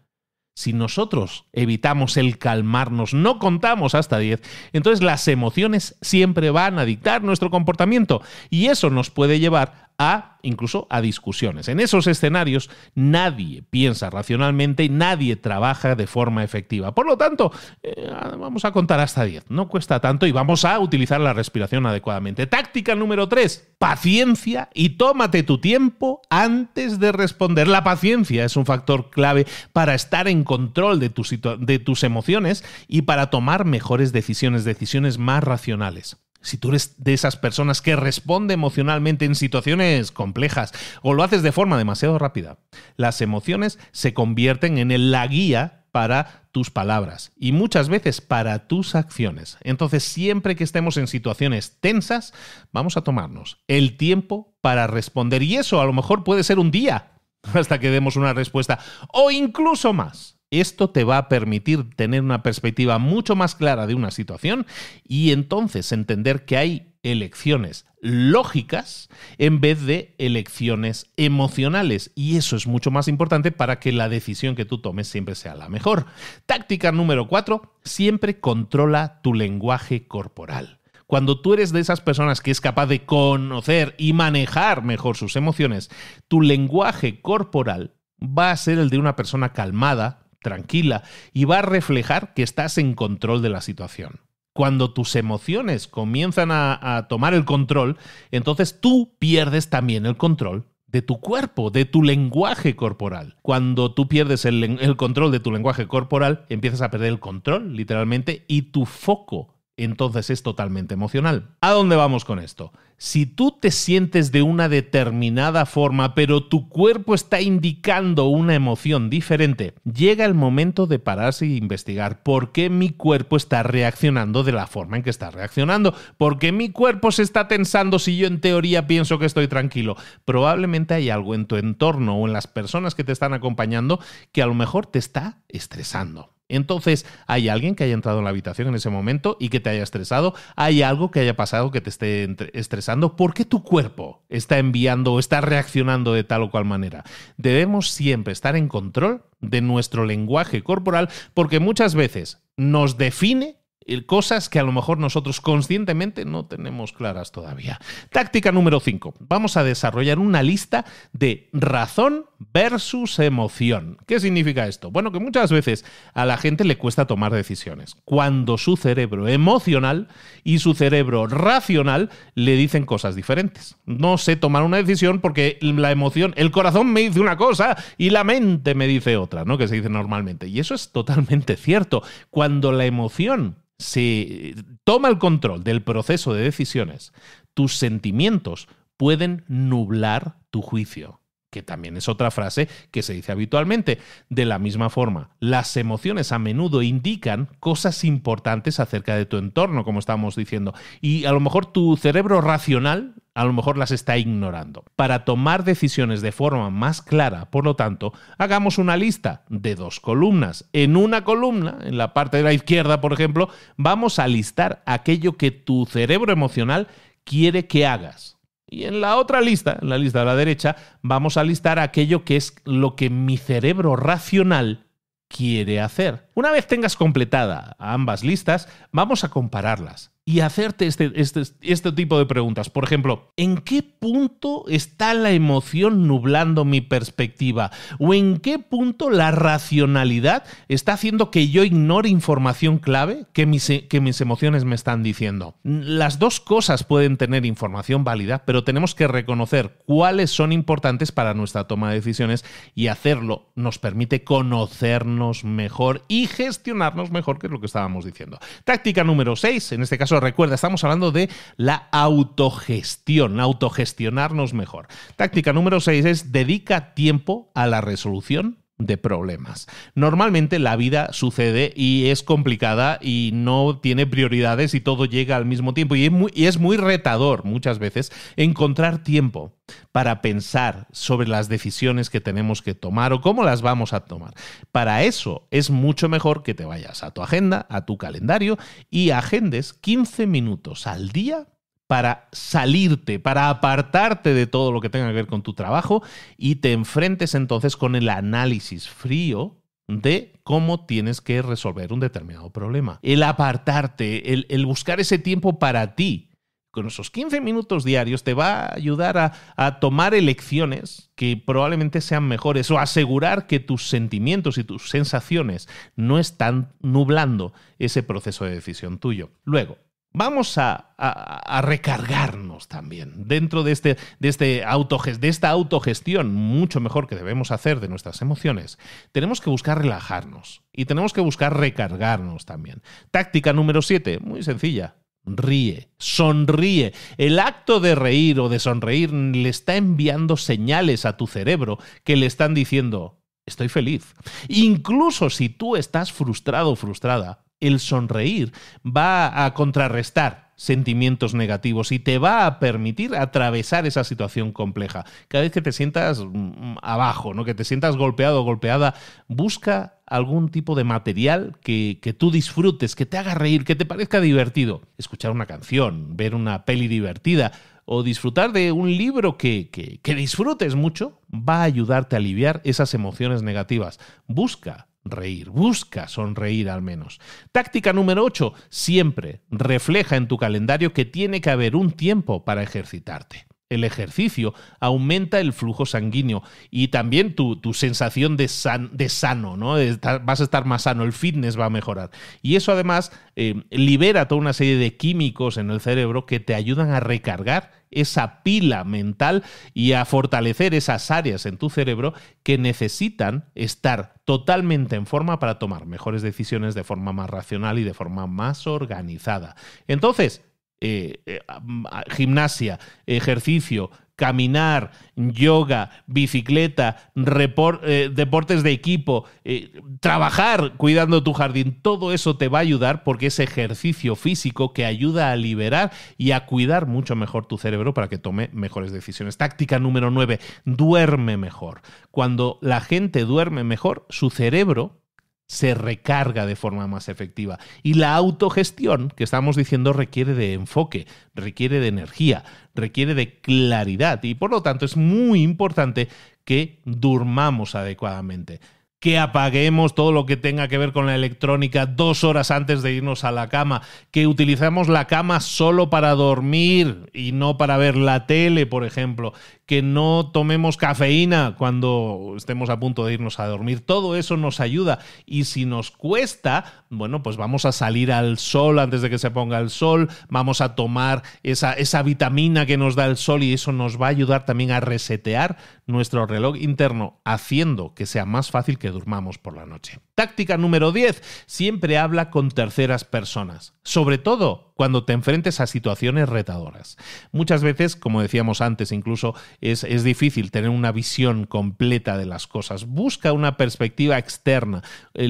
Si nosotros evitamos el calmarnos, no contamos hasta 10, entonces las emociones siempre van a dictar nuestro comportamiento y eso nos puede llevar a incluso a discusiones. En esos escenarios nadie piensa racionalmente y nadie trabaja de forma efectiva. Por lo tanto, eh, vamos a contar hasta 10. No cuesta tanto y vamos a utilizar la respiración adecuadamente. Táctica número 3. Paciencia y tómate tu tiempo antes de responder. La paciencia es un factor clave para estar en control de tus emociones y para tomar mejores decisiones, decisiones más racionales si tú eres de esas personas que responde emocionalmente en situaciones complejas o lo haces de forma demasiado rápida, las emociones se convierten en la guía para tus palabras y muchas veces para tus acciones. Entonces, siempre que estemos en situaciones tensas, vamos a tomarnos el tiempo para responder. Y eso a lo mejor puede ser un día hasta que demos una respuesta o incluso más. Esto te va a permitir tener una perspectiva mucho más clara de una situación y entonces entender que hay elecciones lógicas en vez de elecciones emocionales. Y eso es mucho más importante para que la decisión que tú tomes siempre sea la mejor. Táctica número cuatro, siempre controla tu lenguaje corporal. Cuando tú eres de esas personas que es capaz de conocer y manejar mejor sus emociones, tu lenguaje corporal va a ser el de una persona calmada, tranquila y va a reflejar que estás en control de la situación. Cuando tus emociones comienzan a, tomar el control, entonces tú pierdes también el control de tu cuerpo, de tu lenguaje corporal. Cuando tú pierdes el, control de tu lenguaje corporal, empiezas a perder el control, literalmente, y tu foco entonces es totalmente emocional. ¿A dónde vamos con esto? Si tú te sientes de una determinada forma, pero tu cuerpo está indicando una emoción diferente, llega el momento de pararse e investigar por qué mi cuerpo está reaccionando de la forma en que está reaccionando, por qué mi cuerpo se está tensando si yo en teoría pienso que estoy tranquilo. Probablemente hay algo en tu entorno o en las personas que te están acompañando que a lo mejor te está estresando. Entonces, ¿hay alguien que haya entrado en la habitación en ese momento y que te haya estresado? ¿Hay algo que haya pasado que te esté estresando? ¿Por qué tu cuerpo está enviando o está reaccionando de tal o cual manera? Debemos siempre estar en control de nuestro lenguaje corporal porque muchas veces nos define eh, cosas que a lo mejor nosotros conscientemente no tenemos claras todavía. Táctica número 5. Vamos a desarrollar una lista de razón versus emoción. ¿Qué significa esto? Bueno, que muchas veces a la gente le cuesta tomar decisiones cuando su cerebro emocional y su cerebro racional le dicen cosas diferentes. No sé tomar una decisión porque la emoción, el corazón me dice una cosa y la mente me dice otra, ¿no? Que se dice normalmente. Y eso es totalmente cierto. Cuando la emoción se toma el control del proceso de decisiones, tus sentimientos pueden nublar tu juicio que también es otra frase que se dice habitualmente. De la misma forma, las emociones a menudo indican cosas importantes acerca de tu entorno, como estamos diciendo, y a lo mejor tu cerebro racional a lo mejor las está ignorando. Para tomar decisiones de forma más clara, por lo tanto, hagamos una lista de dos columnas. En una columna, en la parte de la izquierda, por ejemplo, vamos a listar aquello que tu cerebro emocional quiere que hagas. Y en la otra lista, en la lista de la derecha, vamos a listar aquello que es lo que mi cerebro racional quiere hacer. Una vez tengas completada ambas listas, vamos a compararlas y hacerte este, este, este, tipo de preguntas. Por ejemplo, ¿en qué punto está la emoción nublando mi perspectiva? ¿O en qué punto la racionalidad está haciendo que yo ignore información clave que mis, que mis emociones me están diciendo? Las dos cosas pueden tener información válida, pero tenemos que reconocer cuáles son importantes para nuestra toma de decisiones y hacerlo nos permite conocernos mejor y gestionarnos mejor, que es lo que estábamos diciendo. Táctica número 6, en este caso recuerda, estamos hablando de la autogestión, autogestionarnos mejor. Táctica número 6 es dedica tiempo a la resolución de problemas. Normalmente la vida sucede y es complicada y no tiene prioridades y todo llega al mismo tiempo y es muy, es muy retador muchas veces encontrar tiempo para pensar sobre las decisiones que tenemos que tomar o cómo las vamos a tomar. Para eso es mucho mejor que te vayas a tu agenda, a tu calendario y agendes 15 minutos al día para salirte, para apartarte de todo lo que tenga que ver con tu trabajo y te enfrentes entonces con el análisis frío de cómo tienes que resolver un determinado problema. El apartarte, el, buscar ese tiempo para ti, con esos 15 minutos diarios te va a ayudar a, a, tomar elecciones que probablemente sean mejores o asegurar que tus sentimientos y tus sensaciones no están nublando ese proceso de decisión tuyo. Luego, vamos a, recargarnos también dentro de, este, de, este de esta autogestión mucho mejor que debemos hacer de nuestras emociones. Tenemos que buscar relajarnos y tenemos que buscar recargarnos también. Táctica número 7, muy sencilla. Ríe, sonríe. El acto de reír o de sonreír le está enviando señales a tu cerebro que le están diciendo, estoy feliz. Incluso si tú estás frustrado o frustrada, el sonreír, va a contrarrestar sentimientos negativos y te va a permitir atravesar esa situación compleja. Cada vez que te sientas mm, mm, abajo, ¿no? que te sientas golpeado o golpeada, busca algún tipo de material que, que, tú disfrutes, que te haga reír, que te parezca divertido. Escuchar una canción, ver una peli divertida o disfrutar de un libro que, que, que disfrutes mucho va a ayudarte a aliviar esas emociones negativas. Busca reír, busca sonreír al menos. Táctica número 8, siempre refleja en tu calendario que tiene que haber un tiempo para ejercitarte el ejercicio, aumenta el flujo sanguíneo y también tu, sensación de, de sano, ¿no? vas a estar más sano, el fitness va a mejorar. Y eso además eh, libera toda una serie de químicos en el cerebro que te ayudan a recargar esa pila mental y a fortalecer esas áreas en tu cerebro que necesitan estar totalmente en forma para tomar mejores decisiones de forma más racional y de forma más organizada. Entonces, eh, eh, gimnasia, ejercicio, caminar, yoga, bicicleta, eh, deportes de equipo, trabajar cuidando tu jardín, todo eso te va a ayudar porque es ejercicio físico que ayuda a liberar y a cuidar mucho mejor tu cerebro para que tome mejores decisiones. Táctica número 9, duerme mejor. Cuando la gente duerme mejor, su cerebro se recarga de forma más efectiva. Y la autogestión que estamos diciendo requiere de enfoque, requiere de energía, requiere de claridad y por lo tanto es muy importante que durmamos adecuadamente, que apaguemos todo lo que tenga que ver con la electrónica dos horas antes de irnos a la cama, que utilizamos la cama solo para dormir y no para ver la tele, por ejemplo, que no tomemos cafeína cuando estemos a punto de irnos a dormir. Todo eso nos ayuda y si nos cuesta, bueno, pues vamos a salir al sol antes de que se ponga el sol, vamos a tomar esa, esa vitamina que nos da el sol y eso nos va a ayudar también a resetear nuestro reloj interno, haciendo que sea más fácil que durmamos por la noche. Táctica número 10. Siempre habla con terceras personas, sobre todo cuando te enfrentes a situaciones retadoras. Muchas veces, como decíamos antes, incluso es, difícil tener una visión completa de las cosas. Busca una perspectiva externa. Eh,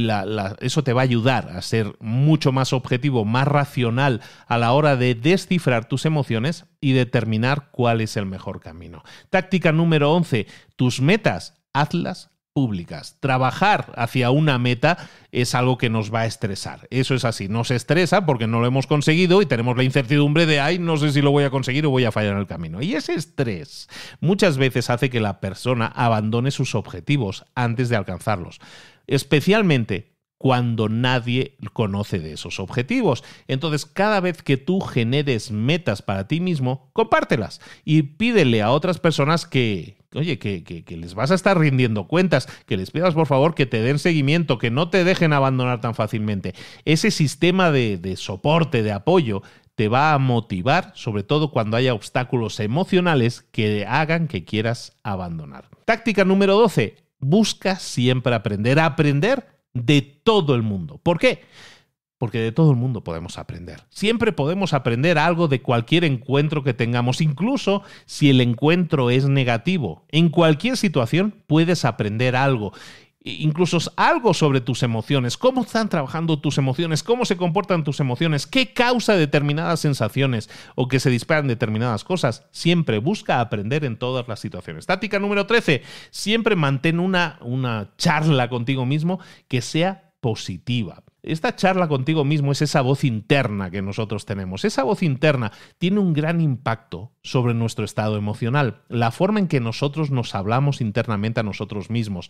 eso te va a ayudar a ser mucho más objetivo, más racional a la hora de descifrar tus emociones y determinar cuál es el mejor camino. Táctica número 11. Tus metas, hazlas públicas. Trabajar hacia una meta es algo que nos va a estresar. Eso es así. Nos estresa porque no lo hemos conseguido y tenemos la incertidumbre de, ay, no sé si lo voy a conseguir o voy a fallar en el camino. Y ese estrés muchas veces hace que la persona abandone sus objetivos antes de alcanzarlos. Especialmente cuando nadie conoce de esos objetivos. Entonces, cada vez que tú generes metas para ti mismo, compártelas y pídele a otras personas que, oye, que, les vas a estar rindiendo cuentas, que les pidas por favor que te den seguimiento, que no te dejen abandonar tan fácilmente. Ese sistema de, de soporte, de apoyo, te va a motivar, sobre todo cuando haya obstáculos emocionales que hagan que quieras abandonar. Táctica número 12. Busca siempre aprender. Aprender de todo el mundo. ¿Por qué? Porque de todo el mundo podemos aprender. Siempre podemos aprender algo de cualquier encuentro que tengamos, incluso si el encuentro es negativo. En cualquier situación puedes aprender algo incluso algo sobre tus emociones, cómo están trabajando tus emociones, cómo se comportan tus emociones, qué causa determinadas sensaciones o que se disparan determinadas cosas. Siempre busca aprender en todas las situaciones. Táctica número 13, siempre mantén una, una charla contigo mismo que sea positiva. Esta charla contigo mismo es esa voz interna que nosotros tenemos. Esa voz interna tiene un gran impacto sobre nuestro estado emocional. La forma en que nosotros nos hablamos internamente a nosotros mismos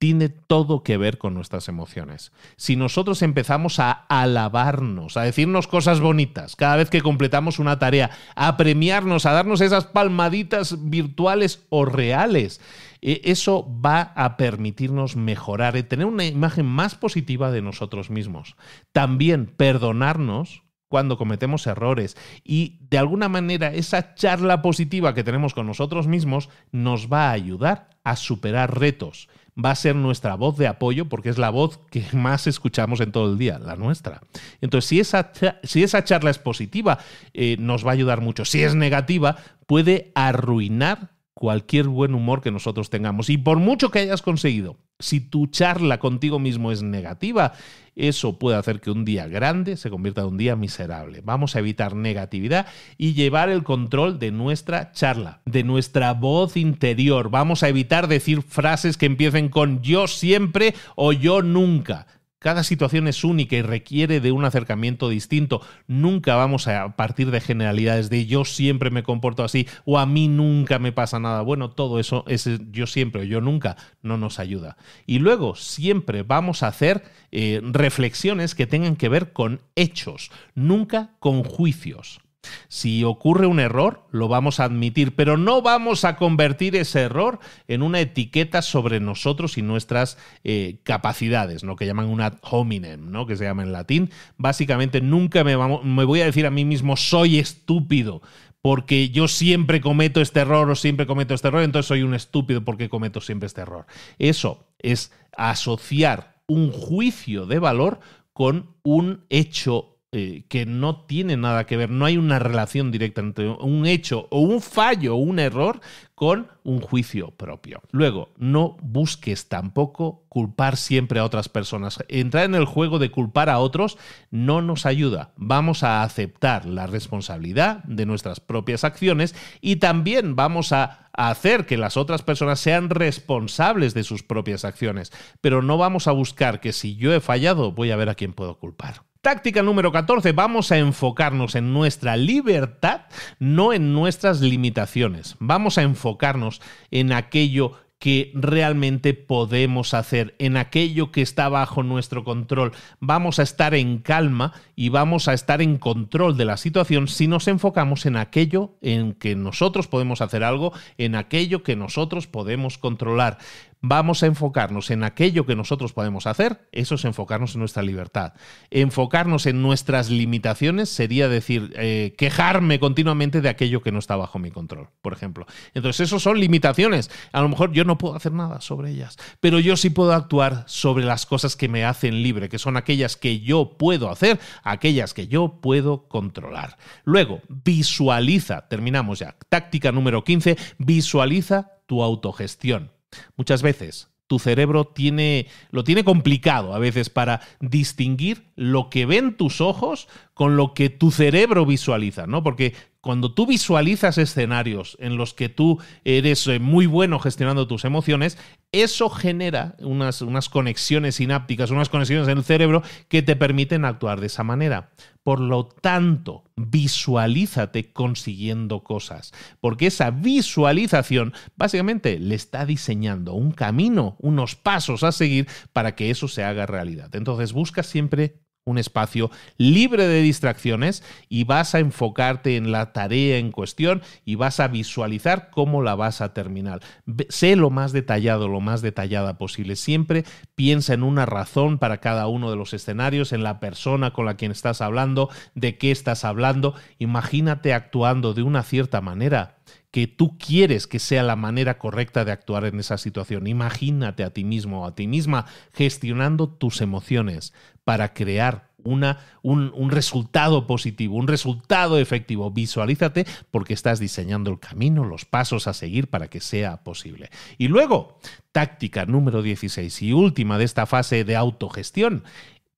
tiene todo que ver con nuestras emociones. Si nosotros empezamos a alabarnos, a decirnos cosas bonitas cada vez que completamos una tarea, a premiarnos, a darnos esas palmaditas virtuales o reales, e-, eso va a permitirnos mejorar, eh, tener una imagen más positiva de nosotros mismos. También perdonarnos cuando cometemos errores y de alguna manera esa charla positiva que tenemos con nosotros mismos nos va a ayudar a superar retos. Va a ser nuestra voz de apoyo porque es la voz que más escuchamos en todo el día, la nuestra. Entonces, si esa, si esa charla es positiva, eh, nos va a ayudar mucho. Si es negativa, puede arruinar cualquier buen humor que nosotros tengamos. Y por mucho que hayas conseguido, si tu charla contigo mismo es negativa, eso puede hacer que un día grande se convierta en un día miserable. Vamos a evitar negatividad y llevar el control de nuestra charla, de nuestra voz interior. Vamos a evitar decir frases que empiecen con yo siempre o yo nunca. Cada situación es única y requiere de un acercamiento distinto. Nunca vamos a partir de generalidades de yo siempre me comporto así o a mí nunca me pasa nada. Bueno, todo eso es yo siempre o yo nunca no nos ayuda. Y luego siempre vamos a hacer eh, reflexiones que tengan que ver con hechos, nunca con juicios. Si ocurre un error, lo vamos a admitir, pero no vamos a convertir ese error en una etiqueta sobre nosotros y nuestras eh, capacidades, ¿no? que llaman un ad hominem, ¿no? que se llama en latín. Básicamente, nunca me, me voy a decir a mí mismo, soy estúpido, porque yo siempre cometo este error o siempre cometo este error, entonces soy un estúpido porque cometo siempre este error. Eso es asociar un juicio de valor con un hecho eh, que no tiene nada que ver, no hay una relación directa entre un hecho o un fallo o un error con un juicio propio. Luego, no busques tampoco culpar siempre a otras personas. Entrar en el juego de culpar a otros no nos ayuda. Vamos a aceptar la responsabilidad de nuestras propias acciones y también vamos a hacer que las otras personas sean responsables de sus propias acciones. Pero no vamos a buscar que si yo he fallado, voy a ver a quién puedo culpar. Táctica número 14, vamos a enfocarnos en nuestra libertad, no en nuestras limitaciones. Vamos a enfocarnos en aquello que realmente podemos hacer, en aquello que está bajo nuestro control. Vamos a estar en calma y vamos a estar en control de la situación si nos enfocamos en aquello en que nosotros podemos hacer algo, en aquello que nosotros podemos controlar vamos a enfocarnos en aquello que nosotros podemos hacer, eso es enfocarnos en nuestra libertad. Enfocarnos en nuestras limitaciones sería decir, eh, quejarme continuamente de aquello que no está bajo mi control, por ejemplo. Entonces, eso son limitaciones. A lo mejor yo no puedo hacer nada sobre ellas, pero yo sí puedo actuar sobre las cosas que me hacen libre, que son aquellas que yo puedo hacer, aquellas que yo puedo controlar. Luego, visualiza, terminamos ya, táctica número 15, visualiza tu autogestión. Muchas veces tu cerebro tiene, lo tiene complicado a veces para distinguir lo que ven tus ojos con lo que tu cerebro visualiza, ¿no? Porque cuando tú visualizas escenarios en los que tú eres eh, muy bueno gestionando tus emociones, eso genera unas, unas conexiones sinápticas, unas conexiones en el cerebro que te permiten actuar de esa manera. Por lo tanto, visualízate consiguiendo cosas, porque esa visualización básicamente le está diseñando un camino, unos pasos a seguir para que eso se haga realidad. Entonces busca siempre un espacio libre de distracciones y vas a enfocarte en la tarea en cuestión y vas a visualizar cómo la vas a terminar. Sé lo más detallado, lo más detallada posible. Siempre piensa en una razón para cada uno de los escenarios, en la persona con la quien estás hablando, de qué estás hablando. Imagínate actuando de una cierta manera que tú quieres que sea la manera correcta de actuar en esa situación. Imagínate a ti mismo o a ti misma gestionando tus emociones para crear una, un, un, resultado positivo, un resultado efectivo. Visualízate porque estás diseñando el camino, los pasos a seguir para que sea posible. Y luego, táctica número 16 y última de esta fase de autogestión,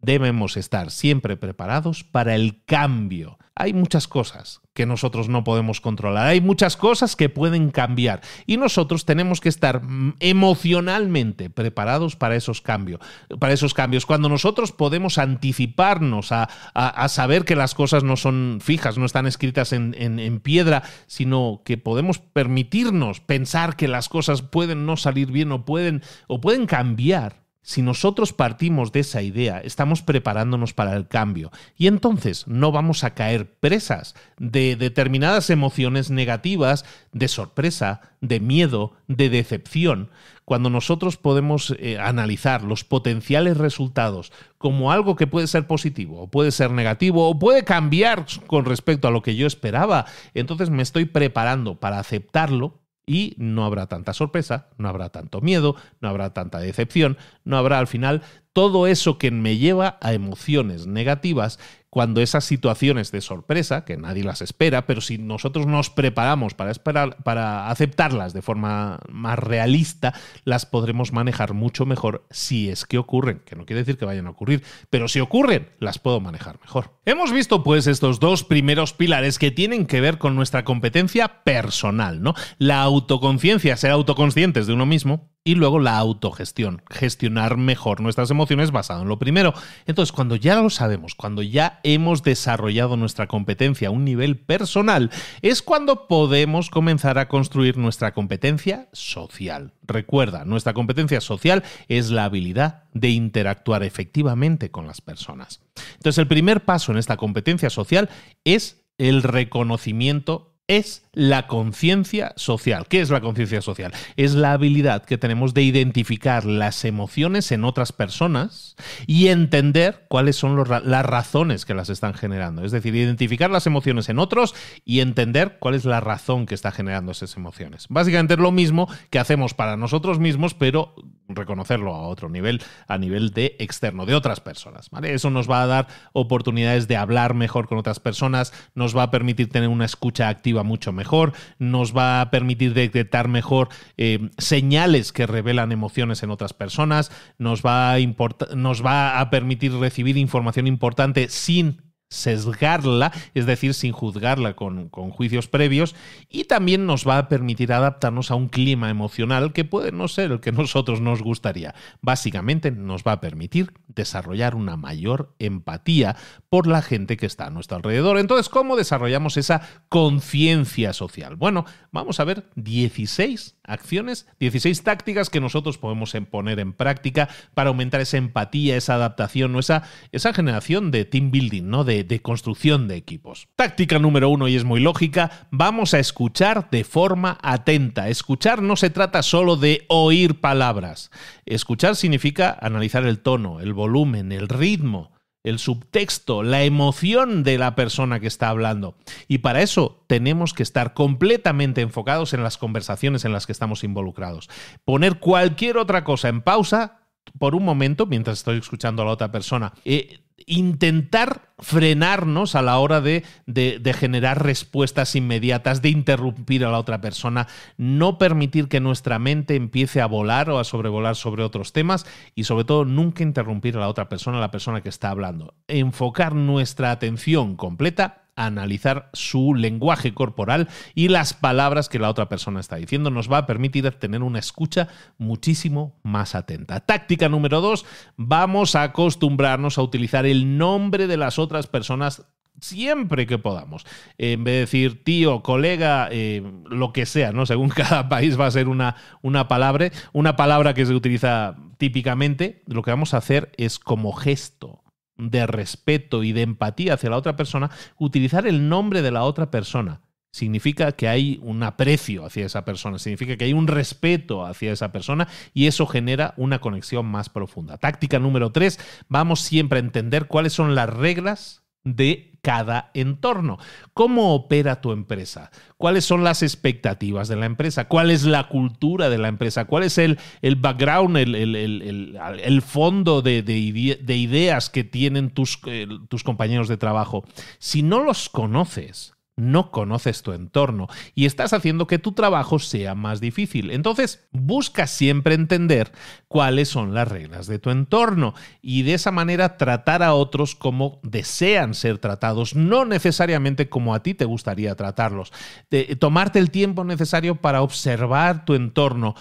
Debemos estar siempre preparados para el cambio. Hay muchas cosas que nosotros no podemos controlar, hay muchas cosas que pueden cambiar y nosotros tenemos que estar mm, emocionalmente preparados para esos cambios. Para esos cambios. Cuando nosotros podemos anticiparnos a, saber que las cosas no son fijas, no están escritas en, piedra, sino que podemos permitirnos pensar que las cosas pueden no salir bien pueden, o pueden cambiar, si nosotros partimos de esa idea, estamos preparándonos para el cambio y entonces no vamos a caer presas de determinadas emociones negativas, de sorpresa, de miedo, de decepción, cuando nosotros podemos eh, analizar los potenciales resultados como algo que puede ser positivo o puede ser negativo o puede cambiar con respecto a lo que yo esperaba, entonces me estoy preparando para aceptarlo y no habrá tanta sorpresa, no habrá tanto miedo, no habrá tanta decepción, no habrá al final todo eso que me lleva a emociones negativas cuando esas situaciones de sorpresa, que nadie las espera, pero si nosotros nos preparamos para, esperar, para aceptarlas de forma más realista, las podremos manejar mucho mejor si es que ocurren, que no quiere decir que vayan a ocurrir, pero si ocurren, las puedo manejar mejor. Hemos visto pues estos dos primeros pilares que tienen que ver con nuestra competencia personal, ¿no? La autoconciencia, ser autoconscientes de uno mismo, y luego la autogestión, gestionar mejor nuestras emociones basado en lo primero. Entonces, cuando ya lo sabemos, cuando ya hemos desarrollado nuestra competencia a un nivel personal, es cuando podemos comenzar a construir nuestra competencia social. Recuerda, nuestra competencia social es la habilidad de interactuar efectivamente con las personas. Entonces, el primer paso en esta competencia social es el reconocimiento, es la conciencia social. ¿Qué es la conciencia social? Es la habilidad que tenemos de identificar las emociones en otras personas y entender cuáles son las razones que las están generando. Es decir, identificar las emociones en otros y entender cuál es la razón que está generando esas emociones. Básicamente es lo mismo que hacemos para nosotros mismos, pero reconocerlo a otro nivel, a nivel de externo, de otras personas. Eso nos va a dar oportunidades de hablar mejor con otras personas, nos va a permitir tener una escucha activa mucho mejor nos va a permitir detectar mejor eh, señales que revelan emociones en otras personas, nos va, a nos va a permitir recibir información importante sin sesgarla, es decir, sin juzgarla con, juicios previos, y también nos va a permitir adaptarnos a un clima emocional que puede no ser el que nosotros nos gustaría. Básicamente nos va a permitir desarrollar una mayor empatía por la gente que está a nuestro alrededor. Entonces, ¿cómo desarrollamos esa conciencia social? Bueno, vamos a ver 16 acciones, 16 tácticas que nosotros podemos poner en práctica para aumentar esa empatía, esa adaptación, o esa, esa generación de team building, ¿no? De, de, construcción de equipos. Táctica número uno, y es muy lógica, vamos a escuchar de forma atenta. Escuchar no se trata solo de oír palabras. Escuchar significa analizar el tono, el volumen, el ritmo el subtexto, la emoción de la persona que está hablando. Y para eso tenemos que estar completamente enfocados en las conversaciones en las que estamos involucrados. Poner cualquier otra cosa en pausa por un momento mientras estoy escuchando a la otra persona. Eh, intentar frenarnos a la hora de, generar respuestas inmediatas, de interrumpir a la otra persona, no permitir que nuestra mente empiece a volar o a sobrevolar sobre otros temas y sobre todo nunca interrumpir a la otra persona, a la persona que está hablando. Enfocar nuestra atención completa analizar su lenguaje corporal y las palabras que la otra persona está diciendo. Nos va a permitir tener una escucha muchísimo más atenta. Táctica número dos, vamos a acostumbrarnos a utilizar el nombre de las otras personas siempre que podamos. En vez de decir tío, colega, eh, lo que sea, ¿no? Según cada país va a ser una, una palabra, una palabra que se utiliza típicamente, lo que vamos a hacer es como gesto de respeto y de empatía hacia la otra persona, utilizar el nombre de la otra persona significa que hay un aprecio hacia esa persona, significa que hay un respeto hacia esa persona y eso genera una conexión más profunda. Táctica número tres, vamos siempre a entender cuáles son las reglas de cada entorno. ¿Cómo opera tu empresa? ¿Cuáles son las expectativas de la empresa? ¿Cuál es la cultura de la empresa? ¿Cuál es el, el background, el, el, el fondo de, de, ideas que tienen tus, eh, tus compañeros de trabajo? Si no los conoces, no conoces tu entorno y estás haciendo que tu trabajo sea más difícil. Entonces, busca siempre entender cuáles son las reglas de tu entorno y de esa manera tratar a otros como desean ser tratados, no necesariamente como a ti te gustaría tratarlos. tomarte el tiempo necesario para observar tu entorno,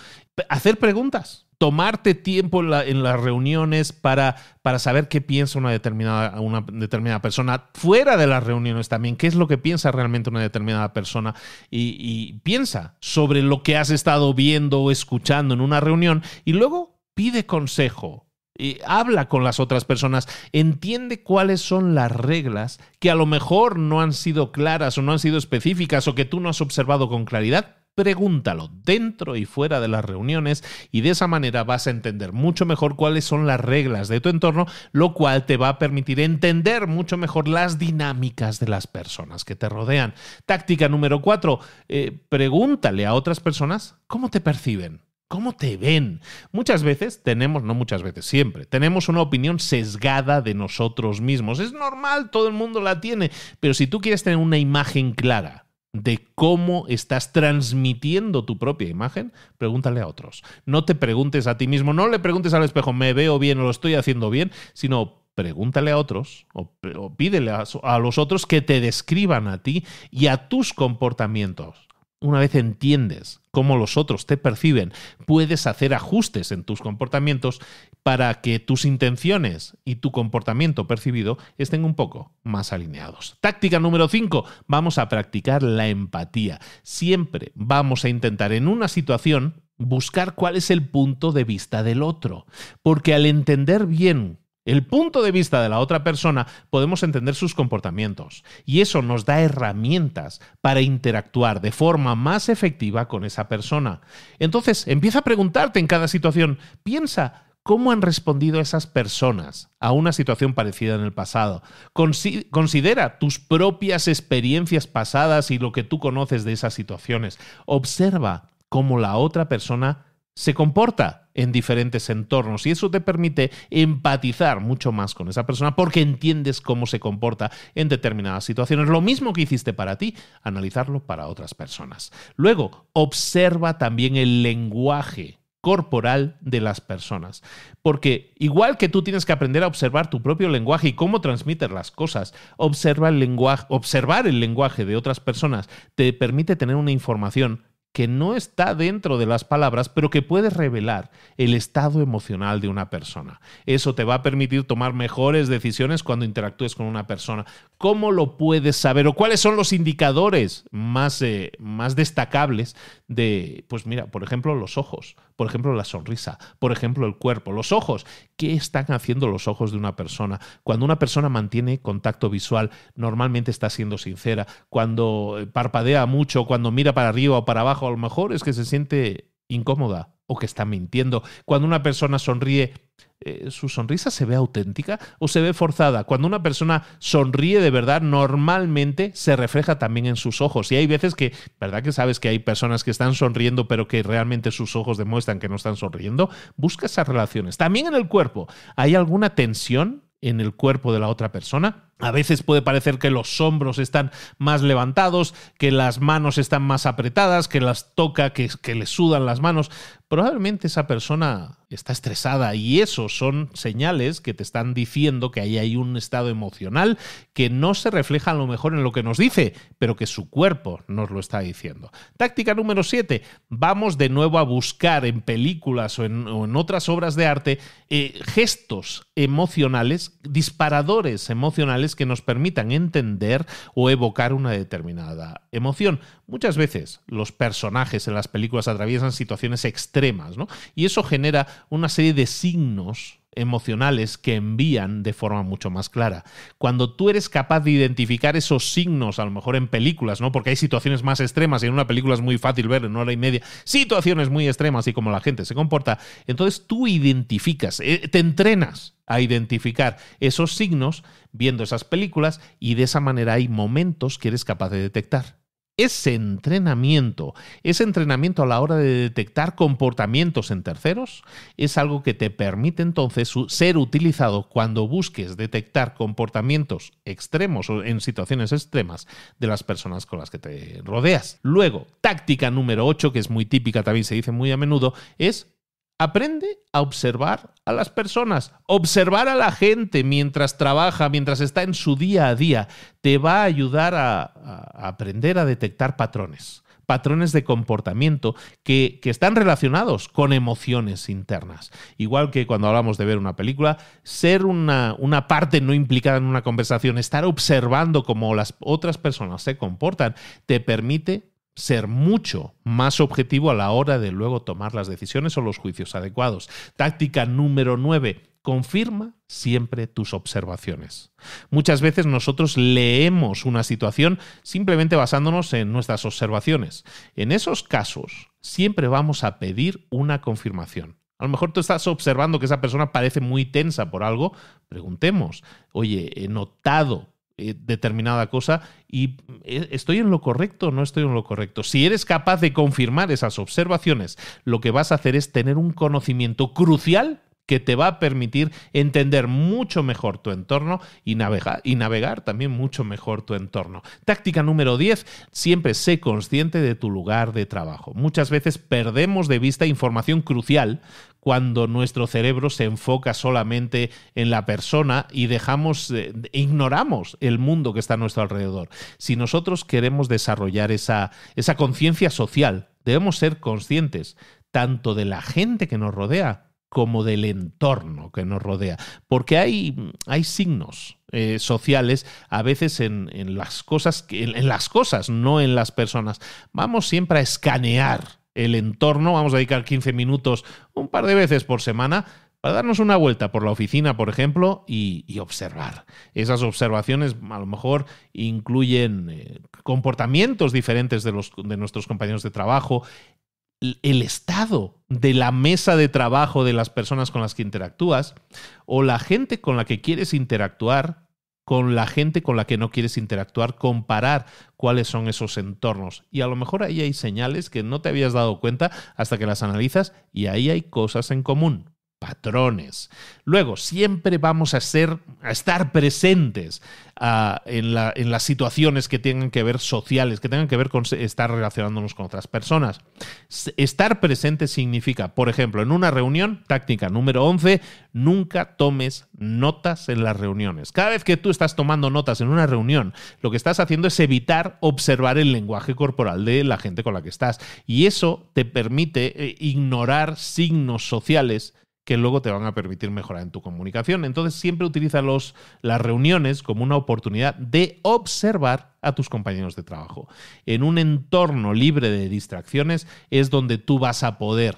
hacer preguntas tomarte tiempo en, las reuniones para, para, saber qué piensa una determinada, una determinada persona, fuera de las reuniones también, qué es lo que piensa realmente una determinada persona y, y piensa sobre lo que has estado viendo o escuchando en una reunión y luego pide consejo. Y habla con las otras personas, entiende cuáles son las reglas que a lo mejor no han sido claras o no han sido específicas o que tú no has observado con claridad, pregúntalo dentro y fuera de las reuniones y de esa manera vas a entender mucho mejor cuáles son las reglas de tu entorno, lo cual te va a permitir entender mucho mejor las dinámicas de las personas que te rodean. Táctica número cuatro, eh, pregúntale a otras personas cómo te perciben. ¿Cómo te ven? Muchas veces tenemos, no muchas veces, siempre, tenemos una opinión sesgada de nosotros mismos. Es normal, todo el mundo la tiene, pero si tú quieres tener una imagen clara de cómo estás transmitiendo tu propia imagen, pregúntale a otros. No te preguntes a ti mismo, no le preguntes al espejo, me veo bien o lo estoy haciendo bien, sino pregúntale a otros o, pídele a, los otros que te describan a ti y a tus comportamientos una vez entiendes cómo los otros te perciben, puedes hacer ajustes en tus comportamientos para que tus intenciones y tu comportamiento percibido estén un poco más alineados. Táctica número 5, vamos a practicar la empatía. Siempre vamos a intentar en una situación buscar cuál es el punto de vista del otro, porque al entender bien el punto de vista de la otra persona, podemos entender sus comportamientos. Y eso nos da herramientas para interactuar de forma más efectiva con esa persona. Entonces, empieza a preguntarte en cada situación, piensa cómo han respondido esas personas a una situación parecida en el pasado. Considera tus propias experiencias pasadas y lo que tú conoces de esas situaciones. Observa cómo la otra persona se comporta en diferentes entornos y eso te permite empatizar mucho más con esa persona porque entiendes cómo se comporta en determinadas situaciones. Lo mismo que hiciste para ti, analizarlo para otras personas. Luego, observa también el lenguaje corporal de las personas. Porque igual que tú tienes que aprender a observar tu propio lenguaje y cómo transmites las cosas, observa el lenguaje, observar el lenguaje de otras personas te permite tener una información que no está dentro de las palabras, pero que puede revelar el estado emocional de una persona. Eso te va a permitir tomar mejores decisiones cuando interactúes con una persona. ¿Cómo lo puedes saber o cuáles son los indicadores más, eh, más destacables de, pues mira, por ejemplo, los ojos, por ejemplo, la sonrisa, por ejemplo, el cuerpo, los ojos. ¿Qué están haciendo los ojos de una persona? Cuando una persona mantiene contacto visual, normalmente está siendo sincera. Cuando eh, parpadea mucho, cuando mira para arriba o para abajo, a lo mejor es que se siente incómoda o que está mintiendo. Cuando una persona sonríe, eh, su sonrisa se ve auténtica o se ve forzada. Cuando una persona sonríe de verdad, normalmente se refleja también en sus ojos. Y hay veces que, ¿verdad que sabes que hay personas que están sonriendo pero que realmente sus ojos demuestran que no están sonriendo? Busca esas relaciones. También en el cuerpo, ¿hay alguna tensión en el cuerpo de la otra persona? A veces puede parecer que los hombros están más levantados, que las manos están más apretadas, que las toca, que, le sudan las manos. Probablemente esa persona está estresada y eso son señales que te están diciendo que ahí hay un estado emocional que no se refleja a lo mejor en lo que nos dice, pero que su cuerpo nos lo está diciendo. Táctica número 7. Vamos de nuevo a buscar en películas o en, otras obras de arte eh, gestos emocionales, disparadores emocionales que nos permitan entender o evocar una determinada emoción. Muchas veces los personajes en las películas atraviesan situaciones extremas, ¿no? Y eso genera una serie de signos emocionales que envían de forma mucho más clara. Cuando tú eres capaz de identificar esos signos, a lo mejor en películas, ¿no? Porque hay situaciones más extremas y en una película es muy fácil ver en una hora y media situaciones muy extremas y cómo la gente se comporta. Entonces tú identificas, eh, te entrenas a identificar esos signos viendo esas películas y de esa manera hay momentos que eres capaz de detectar ese entrenamiento, ese entrenamiento a la hora de detectar comportamientos en terceros, es algo que te permite entonces ser utilizado cuando busques detectar comportamientos extremos o en situaciones extremas de las personas con las que te rodeas. Luego, táctica número 8, que es muy típica, también se dice muy a menudo, es Aprende a observar a las personas, observar a la gente mientras trabaja, mientras está en su día a día. Te va a ayudar a, aprender a detectar patrones, patrones de comportamiento que, están relacionados con emociones internas. Igual que cuando hablamos de ver una película, ser una parte no implicada en una conversación, estar observando cómo las otras personas se comportan, te permite ser mucho más objetivo a la hora de luego tomar las decisiones o los juicios adecuados. Táctica número 9. Confirma siempre tus observaciones. Muchas veces nosotros leemos una situación simplemente basándonos en nuestras observaciones. En esos casos, siempre vamos a pedir una confirmación. A lo mejor tú estás observando que esa persona parece muy tensa por algo. Preguntemos, oye, he notado eh, determinada cosa y eh, estoy en lo correcto o no estoy en lo correcto. Si eres capaz de confirmar esas observaciones, lo que vas a hacer es tener un conocimiento crucial que te va a permitir entender mucho mejor tu entorno y navegar, y navegar también mucho mejor tu entorno. Táctica número 10, siempre sé consciente de tu lugar de trabajo. Muchas veces perdemos de vista información crucial cuando nuestro cerebro se enfoca solamente en la persona y dejamos, eh, ignoramos el mundo que está a nuestro alrededor. Si nosotros queremos desarrollar esa, esa conciencia social, debemos ser conscientes tanto de la gente que nos rodea como del entorno que nos rodea. Porque hay, hay signos eh, sociales a veces en, las cosas, en las cosas, no en las personas. Vamos siempre a escanear el entorno. Vamos a dedicar 15 minutos un par de veces por semana para darnos una vuelta por la oficina, por ejemplo, y, observar. Esas observaciones a lo mejor incluyen eh, comportamientos diferentes de, los, de nuestros compañeros de trabajo, el estado de la mesa de trabajo de las personas con las que interactúas o la gente con la que quieres interactuar con la gente con la que no quieres interactuar, comparar cuáles son esos entornos. Y a lo mejor ahí hay señales que no te habías dado cuenta hasta que las analizas y ahí hay cosas en común patrones. Luego, siempre vamos a ser a estar presentes en, en, las situaciones que tengan que ver sociales, que tengan que ver con estar relacionándonos con otras personas. Estar presente significa, por ejemplo, en una reunión, táctica número 11, nunca tomes notas en las reuniones. Cada vez que tú estás tomando notas en una reunión, lo que estás haciendo es evitar observar el lenguaje corporal de la gente con la que estás. Y eso te permite eh, ignorar signos sociales que luego te van a permitir mejorar en tu comunicación. Entonces siempre utiliza los, las reuniones como una oportunidad de observar a tus compañeros de trabajo. En un entorno libre de distracciones es donde tú vas a poder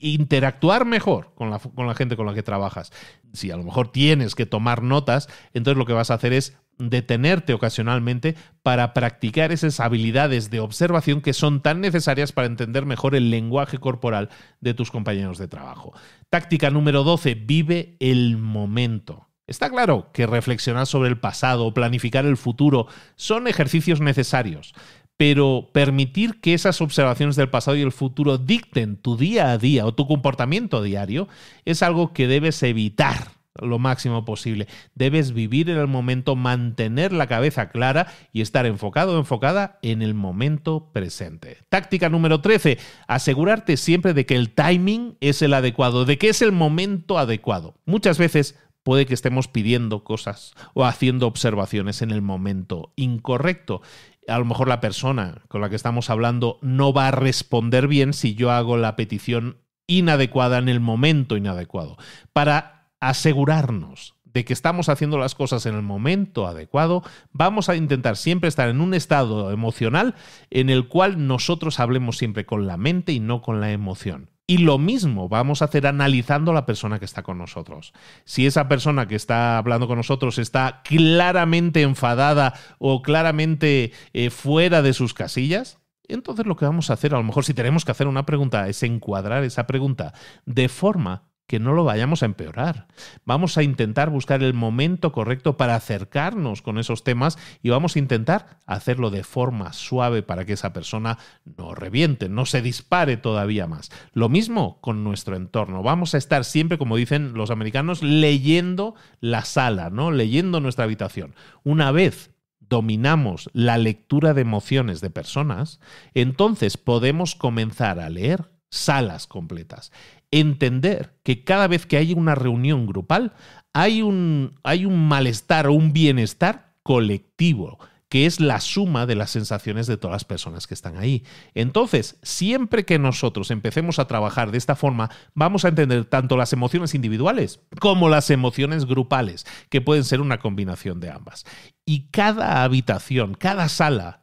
interactuar mejor con la, gente con la que trabajas. Si a lo mejor tienes que tomar notas, entonces lo que vas a hacer es detenerte ocasionalmente para practicar esas habilidades de observación que son tan necesarias para entender mejor el lenguaje corporal de tus compañeros de trabajo. Táctica número 12, vive el momento. Está claro que reflexionar sobre el pasado planificar el futuro son ejercicios necesarios, pero permitir que esas observaciones del pasado y el futuro dicten tu día a día o tu comportamiento diario es algo que debes evitar lo máximo posible. Debes vivir en el momento, mantener la cabeza clara y estar enfocado o enfocada en el momento presente. Táctica número 13. Asegurarte siempre de que el timing es el adecuado, de que es el momento adecuado. Muchas veces puede que estemos pidiendo cosas o haciendo observaciones en el momento incorrecto a lo mejor la persona con la que estamos hablando no va a responder bien si yo hago la petición inadecuada en el momento inadecuado. Para asegurarnos de que estamos haciendo las cosas en el momento adecuado, vamos a intentar siempre estar en un estado emocional en el cual nosotros hablemos siempre con la mente y no con la emoción. Y lo mismo vamos a hacer analizando a la persona que está con nosotros. Si esa persona que está hablando con nosotros está claramente enfadada o claramente eh, fuera de sus casillas, entonces lo que vamos a hacer, a lo mejor si tenemos que hacer una pregunta, es encuadrar esa pregunta de forma que no lo vayamos a empeorar. Vamos a intentar buscar el momento correcto para acercarnos con esos temas y vamos a intentar hacerlo de forma suave para que esa persona no reviente, no se dispare todavía más. Lo mismo con nuestro entorno. Vamos a estar siempre, como dicen los americanos, leyendo la sala, ¿no? Leyendo nuestra habitación. Una vez dominamos la lectura de emociones de personas, entonces podemos comenzar a leer salas completas entender que cada vez que hay una reunión grupal hay un, hay un malestar o un bienestar colectivo que es la suma de las sensaciones de todas las personas que están ahí. Entonces, siempre que nosotros empecemos a trabajar de esta forma, vamos a entender tanto las emociones individuales como las emociones grupales, que pueden ser una combinación de ambas. Y cada habitación, cada sala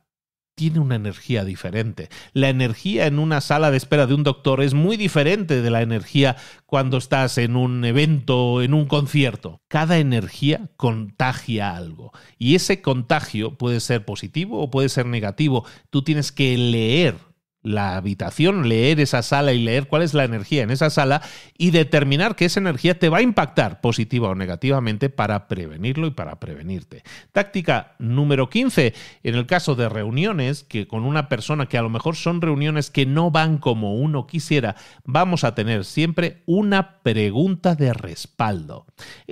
tiene una energía diferente. La energía en una sala de espera de un doctor es muy diferente de la energía cuando estás en un evento, o en un concierto. Cada energía contagia algo y ese contagio puede ser positivo o puede ser negativo. Tú tienes que leer la habitación, leer esa sala y leer cuál es la energía en esa sala y determinar que esa energía te va a impactar positiva o negativamente para prevenirlo y para prevenirte. Táctica número 15, en el caso de reuniones, que con una persona que a lo mejor son reuniones que no van como uno quisiera, vamos a tener siempre una pregunta de respaldo.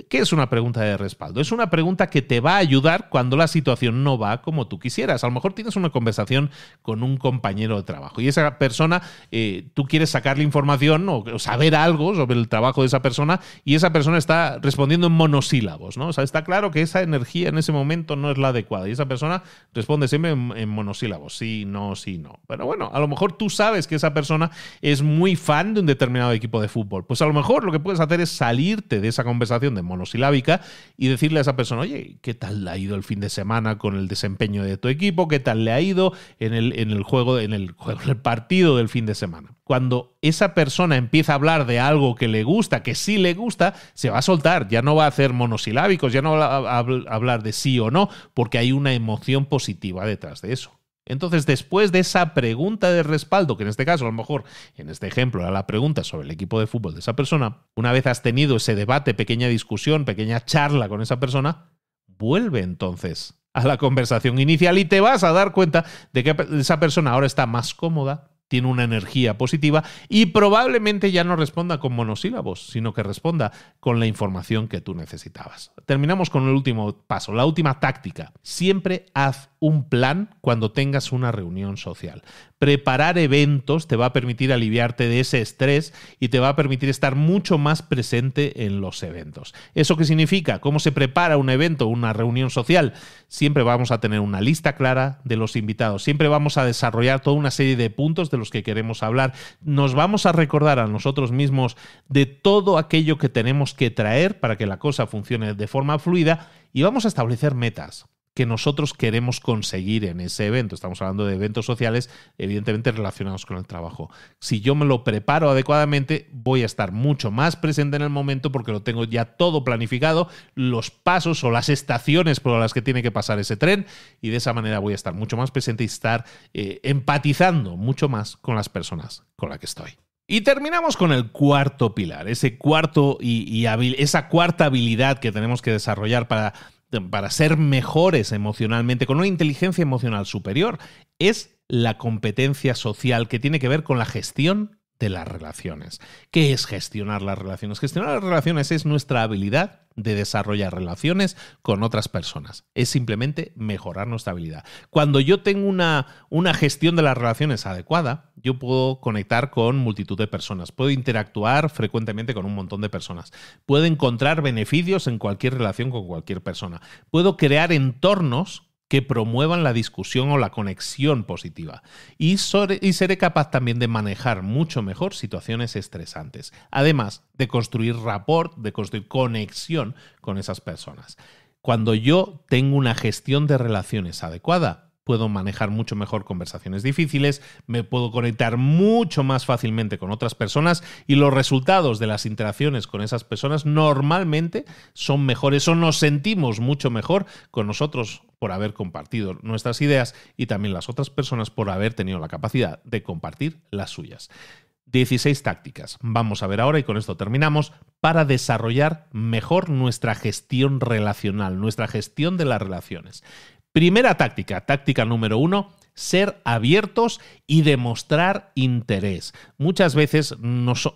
¿Qué es una pregunta de respaldo? Es una pregunta que te va a ayudar cuando la situación no va como tú quisieras. A lo mejor tienes una conversación con un compañero de trabajo y esa persona, eh, tú quieres sacarle información o, saber algo sobre el trabajo de esa persona y esa persona está respondiendo en monosílabos, ¿no? está claro que esa energía en ese momento no es la adecuada y esa persona responde siempre en, monosílabos, sí, no, sí, no. Pero bueno, a lo mejor tú sabes que esa persona es muy fan de un determinado equipo de fútbol. Pues a lo mejor lo que puedes hacer es salirte de esa conversación de monosilábica y decirle a esa persona, oye, ¿qué tal le ha ido el fin de semana con el desempeño de tu equipo? ¿Qué tal le ha ido en el, en el juego, en el juego, partido del fin de semana. Cuando esa persona empieza a hablar de algo que le gusta, que sí le gusta, se va a soltar, ya no va a hacer monosilábicos, ya no va a hablar de sí o no, porque hay una emoción positiva detrás de eso. Entonces, después de esa pregunta de respaldo, que en este caso, a lo mejor, en este ejemplo, era la pregunta sobre el equipo de fútbol de esa persona, una vez has tenido ese debate, pequeña discusión, pequeña charla con esa persona, vuelve entonces a la conversación inicial y te vas a dar cuenta de que esa persona ahora está más cómoda, tiene una energía positiva y probablemente ya no responda con monosílabos, sino que responda con la información que tú necesitabas. Terminamos con el último paso, la última táctica. Siempre haz un plan cuando tengas una reunión social preparar eventos te va a permitir aliviarte de ese estrés y te va a permitir estar mucho más presente en los eventos. ¿Eso qué significa? ¿Cómo se prepara un evento, una reunión social? Siempre vamos a tener una lista clara de los invitados, siempre vamos a desarrollar toda una serie de puntos de los que queremos hablar, nos vamos a recordar a nosotros mismos de todo aquello que tenemos que traer para que la cosa funcione de forma fluida y vamos a establecer metas que nosotros queremos conseguir en ese evento. Estamos hablando de eventos sociales, evidentemente relacionados con el trabajo. Si yo me lo preparo adecuadamente, voy a estar mucho más presente en el momento porque lo tengo ya todo planificado, los pasos o las estaciones por las que tiene que pasar ese tren, y de esa manera voy a estar mucho más presente y estar eh, empatizando mucho más con las personas con las que estoy. Y terminamos con el cuarto pilar, ese cuarto y, esa cuarta habilidad que tenemos que desarrollar para para ser mejores emocionalmente, con una inteligencia emocional superior, es la competencia social que tiene que ver con la gestión de las relaciones. ¿Qué es gestionar las relaciones? Gestionar las relaciones es nuestra habilidad de desarrollar relaciones con otras personas. Es simplemente mejorar nuestra habilidad. Cuando yo tengo una, una gestión de las relaciones adecuada, yo puedo conectar con multitud de personas, puedo interactuar frecuentemente con un montón de personas, puedo encontrar beneficios en cualquier relación con cualquier persona, puedo crear entornos que promuevan la discusión o la conexión positiva. Y, y seré capaz también de manejar mucho mejor situaciones estresantes. Además de construir rapport, de construir conexión con esas personas. Cuando yo tengo una gestión de relaciones adecuada, puedo manejar mucho mejor conversaciones difíciles, me puedo conectar mucho más fácilmente con otras personas y los resultados de las interacciones con esas personas normalmente son mejores o nos sentimos mucho mejor con nosotros por haber compartido nuestras ideas y también las otras personas por haber tenido la capacidad de compartir las suyas. 16 tácticas. Vamos a ver ahora y con esto terminamos para desarrollar mejor nuestra gestión relacional, nuestra gestión de las relaciones. Primera táctica, táctica número uno, ser abiertos y demostrar interés. Muchas veces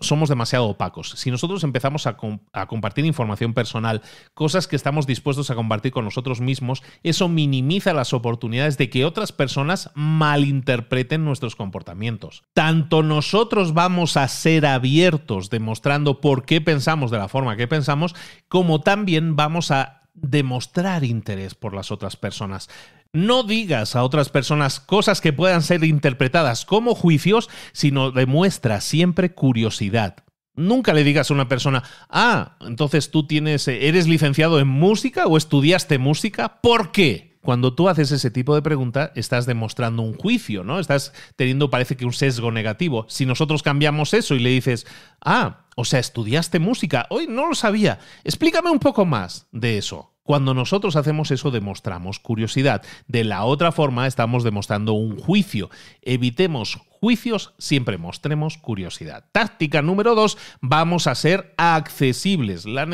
somos demasiado opacos. Si nosotros empezamos a, a, compartir información personal, cosas que estamos dispuestos a compartir con nosotros mismos, eso minimiza las oportunidades de que otras personas malinterpreten nuestros comportamientos. Tanto nosotros vamos a ser abiertos demostrando por qué pensamos de la forma que pensamos, como también vamos a demostrar interés por las otras personas. No digas a otras personas cosas que puedan ser interpretadas como juicios, sino demuestra siempre curiosidad. Nunca le digas a una persona, ah, entonces tú tienes, eh, eres licenciado en música o estudiaste música, ¿por qué? cuando tú haces ese tipo de pregunta, estás demostrando un juicio, ¿no? Estás teniendo, parece que un sesgo negativo. Si nosotros cambiamos eso y le dices, ah, o sea, estudiaste música, hoy no lo sabía, explícame un poco más de eso. Cuando nosotros hacemos eso demostramos curiosidad. De la otra forma estamos demostrando un juicio. Evitemos juicios siempre mostremos curiosidad. Táctica número dos, vamos a ser accesibles. La,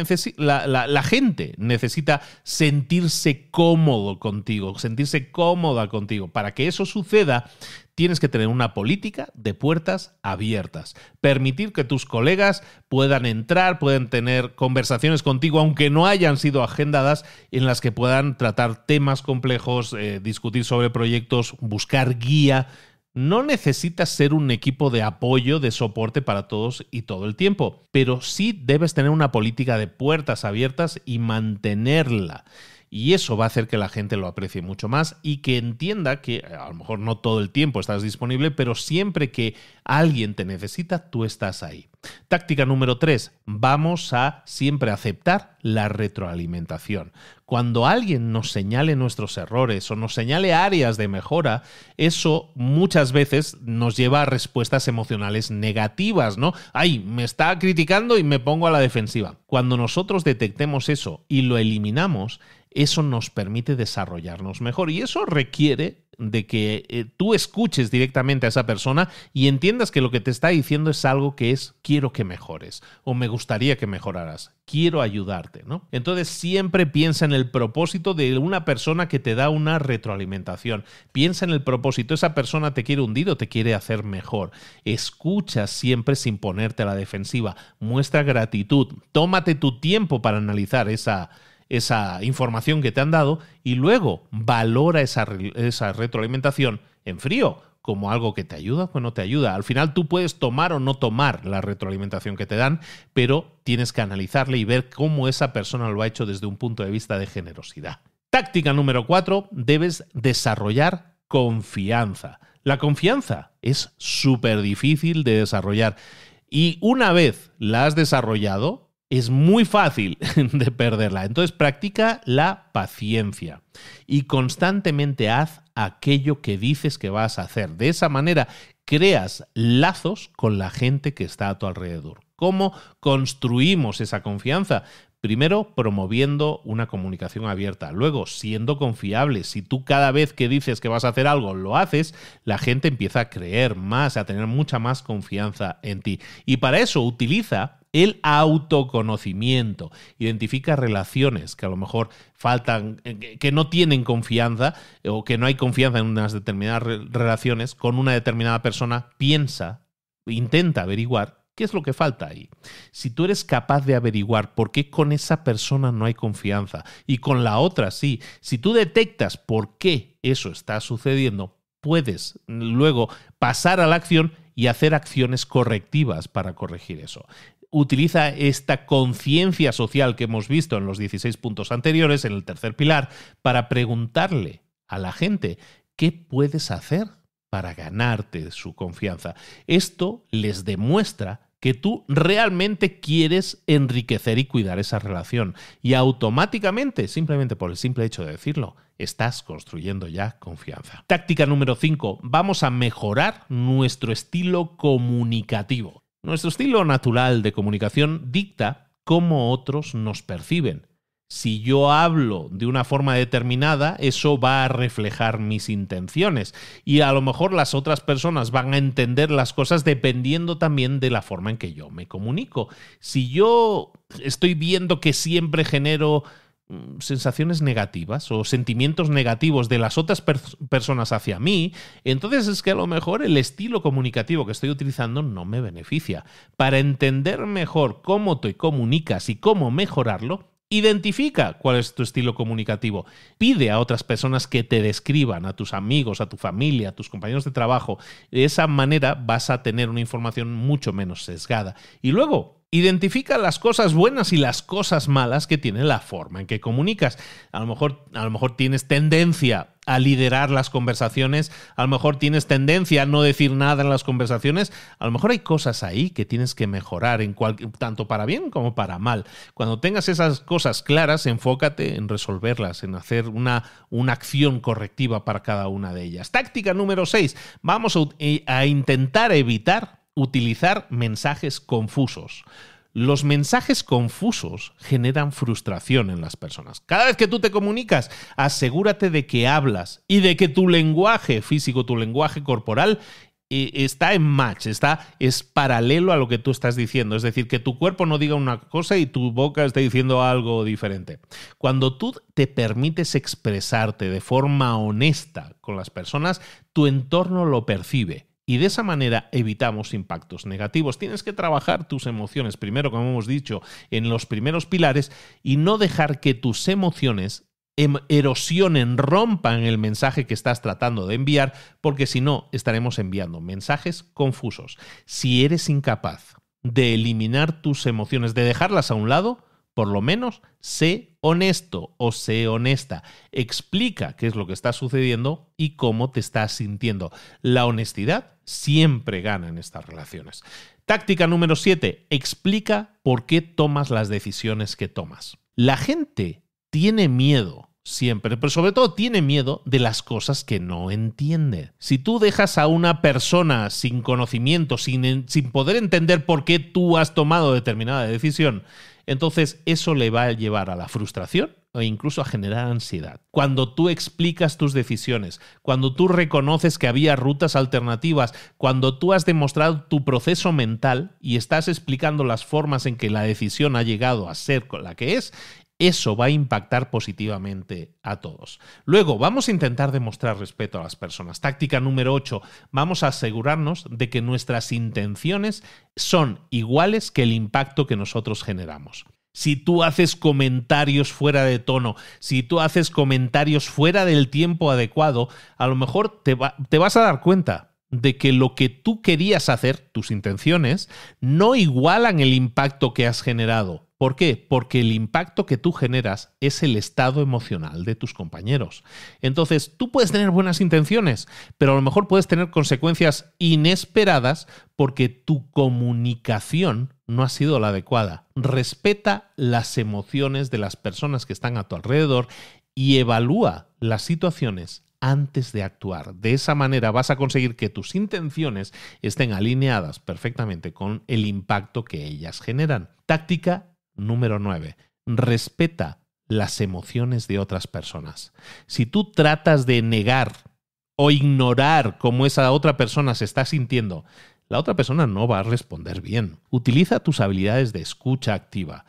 gente necesita sentirse cómodo contigo, sentirse cómoda contigo. Para que eso suceda, tienes que tener una política de puertas abiertas. Permitir que tus colegas puedan entrar, puedan tener conversaciones contigo, aunque no hayan sido agendadas, en las que puedan tratar temas complejos, eh, discutir sobre proyectos, buscar guía no necesitas ser un equipo de apoyo, de soporte para todos y todo el tiempo, pero sí debes tener una política de puertas abiertas y mantenerla. Y eso va a hacer que la gente lo aprecie mucho más y que entienda que eh, a lo mejor no todo el tiempo estás disponible, pero siempre que alguien te necesita, tú estás ahí. Táctica número 3. Vamos a siempre aceptar la retroalimentación. Cuando alguien nos señale nuestros errores o nos señale áreas de mejora, eso muchas veces nos lleva a respuestas emocionales negativas, ¿no? Ay, me está criticando y me pongo a la defensiva. Cuando nosotros detectemos eso y lo eliminamos, eso nos permite desarrollarnos mejor y eso requiere de que eh, tú escuches directamente a esa persona y entiendas que lo que te está diciendo es algo que es quiero que mejores o me gustaría que mejoraras, quiero ayudarte, ¿no? Entonces siempre piensa en el propósito de una persona que te da una retroalimentación, piensa en el propósito, esa persona te quiere hundido te quiere hacer mejor, escucha siempre sin ponerte a la defensiva, muestra gratitud, tómate tu tiempo para analizar esa esa información que te han dado y luego valora esa, retroalimentación en frío como algo que te ayuda o no te ayuda. Al final tú puedes tomar o no tomar la retroalimentación que te dan, pero tienes que analizarla y ver cómo esa persona lo ha hecho desde un punto de vista de generosidad. Táctica número cuatro, debes desarrollar confianza. La confianza es súper difícil de desarrollar y una vez la has desarrollado, es muy fácil de perderla. Entonces practica la paciencia y constantemente haz aquello que dices que vas a hacer. De esa manera creas lazos con la gente que está a tu alrededor. ¿Cómo construimos esa confianza? Primero, promoviendo una comunicación abierta. Luego, siendo confiable. Si tú cada vez que dices que vas a hacer algo lo haces, la gente empieza a creer más, a tener mucha más confianza en ti. Y para eso utiliza el autoconocimiento. Identifica relaciones que a lo mejor faltan, eh, que no tienen confianza eh, o que no hay confianza en unas determinadas relaciones con una determinada persona. Piensa, intenta averiguar ¿Qué es lo que falta ahí? Si tú eres capaz de averiguar por qué con esa persona no hay confianza y con la otra sí, si tú detectas por qué eso está sucediendo, puedes luego pasar a la acción y hacer acciones correctivas para corregir eso utiliza esta conciencia social que hemos visto en los 16 puntos anteriores, en el tercer pilar, para preguntarle a la gente, ¿qué puedes hacer para ganarte su confianza? Esto les demuestra que tú realmente quieres enriquecer y cuidar esa relación. Y automáticamente, simplemente por el simple hecho de decirlo, estás construyendo ya confianza. Táctica número 5. Vamos a mejorar nuestro estilo comunicativo. Nuestro estilo natural de comunicación dicta cómo otros nos perciben. Si yo hablo de una forma determinada, eso va a reflejar mis intenciones y a lo mejor las otras personas van a entender las cosas dependiendo también de la forma en que yo me comunico. Si yo estoy viendo que siempre genero Mm, sensaciones negativas o sentimientos negativos de las otras personas hacia mí, entonces es que a lo mejor el estilo comunicativo que estoy utilizando no me beneficia. Para entender mejor cómo te comunicas y cómo mejorarlo, Identifica cuál es tu estilo comunicativo. Pide a otras personas que te describan, a tus amigos, a tu familia, a tus compañeros de trabajo. De esa manera vas a tener una información mucho menos sesgada. Y luego, Identifica las cosas buenas y las cosas malas que tiene la forma en que comunicas. A lo mejor, a lo mejor tienes tendencia a liderar las conversaciones, a lo mejor tienes tendencia a no decir nada en las conversaciones, a lo mejor hay cosas ahí que tienes que mejorar, en tanto para bien como para mal. Cuando tengas esas cosas claras, enfócate en resolverlas, en hacer una, una acción correctiva para cada una de ellas. Táctica número 6, vamos eh, a intentar evitar utilizar mensajes confusos. Los mensajes confusos generan frustración en las personas. Cada vez que tú te comunicas, asegúrate de que hablas y de que tu lenguaje físico, tu lenguaje corporal eh, está en match, está, es paralelo a lo que tú estás diciendo. Es decir, que tu cuerpo no diga una cosa y tu boca esté diciendo algo diferente. Cuando tú te permites expresarte de forma honesta con las personas, tu entorno lo percibe y de esa manera evitamos impactos negativos. Tienes que trabajar tus emociones primero, como hemos dicho, en los primeros pilares y no dejar que tus emociones em, erosionen, rompan el mensaje que estás tratando de enviar, porque si no, estaremos enviando mensajes confusos. Si eres incapaz de eliminar tus emociones, de dejarlas a un lado, por lo menos sé honesto o sé honesta. Explica qué es lo que está sucediendo y cómo te estás sintiendo. La honestidad siempre gana en estas relaciones. Táctica número 7. Explica por qué tomas las decisiones que tomas. La gente tiene miedo siempre, pero sobre todo tiene miedo de las cosas que no entiende. Si tú dejas a una persona sin conocimiento, sin, sin poder entender por qué tú has tomado determinada decisión, entonces, eso le va a llevar a la frustración o incluso a generar ansiedad. Cuando tú explicas tus decisiones, cuando tú reconoces que había rutas alternativas, cuando tú has demostrado tu proceso mental y estás explicando las formas en que la decisión ha llegado a ser la que es, eso va a impactar positivamente a todos. Luego, vamos a intentar demostrar respeto a las personas. Táctica número 8, vamos a asegurarnos de que nuestras intenciones son iguales que el impacto que nosotros generamos si tú haces comentarios fuera de tono, si tú haces comentarios fuera del tiempo adecuado, a lo mejor te, te, vas a dar cuenta de que lo que tú querías hacer, tus intenciones, no igualan el impacto que has generado. ¿Por qué? Porque el impacto que tú generas es el estado emocional de tus compañeros. Entonces, tú puedes tener buenas intenciones, pero a lo mejor puedes tener consecuencias inesperadas porque tu comunicación no ha sido la adecuada. Respeta las emociones de las personas que están a tu alrededor y evalúa las situaciones antes de actuar. De esa manera vas a conseguir que tus intenciones estén alineadas perfectamente con el impacto que ellas generan. Táctica número 9. Respeta las emociones de otras personas. Si tú tratas de negar o ignorar cómo esa otra persona se está sintiendo, la otra persona no va a responder bien. Utiliza tus habilidades de escucha activa.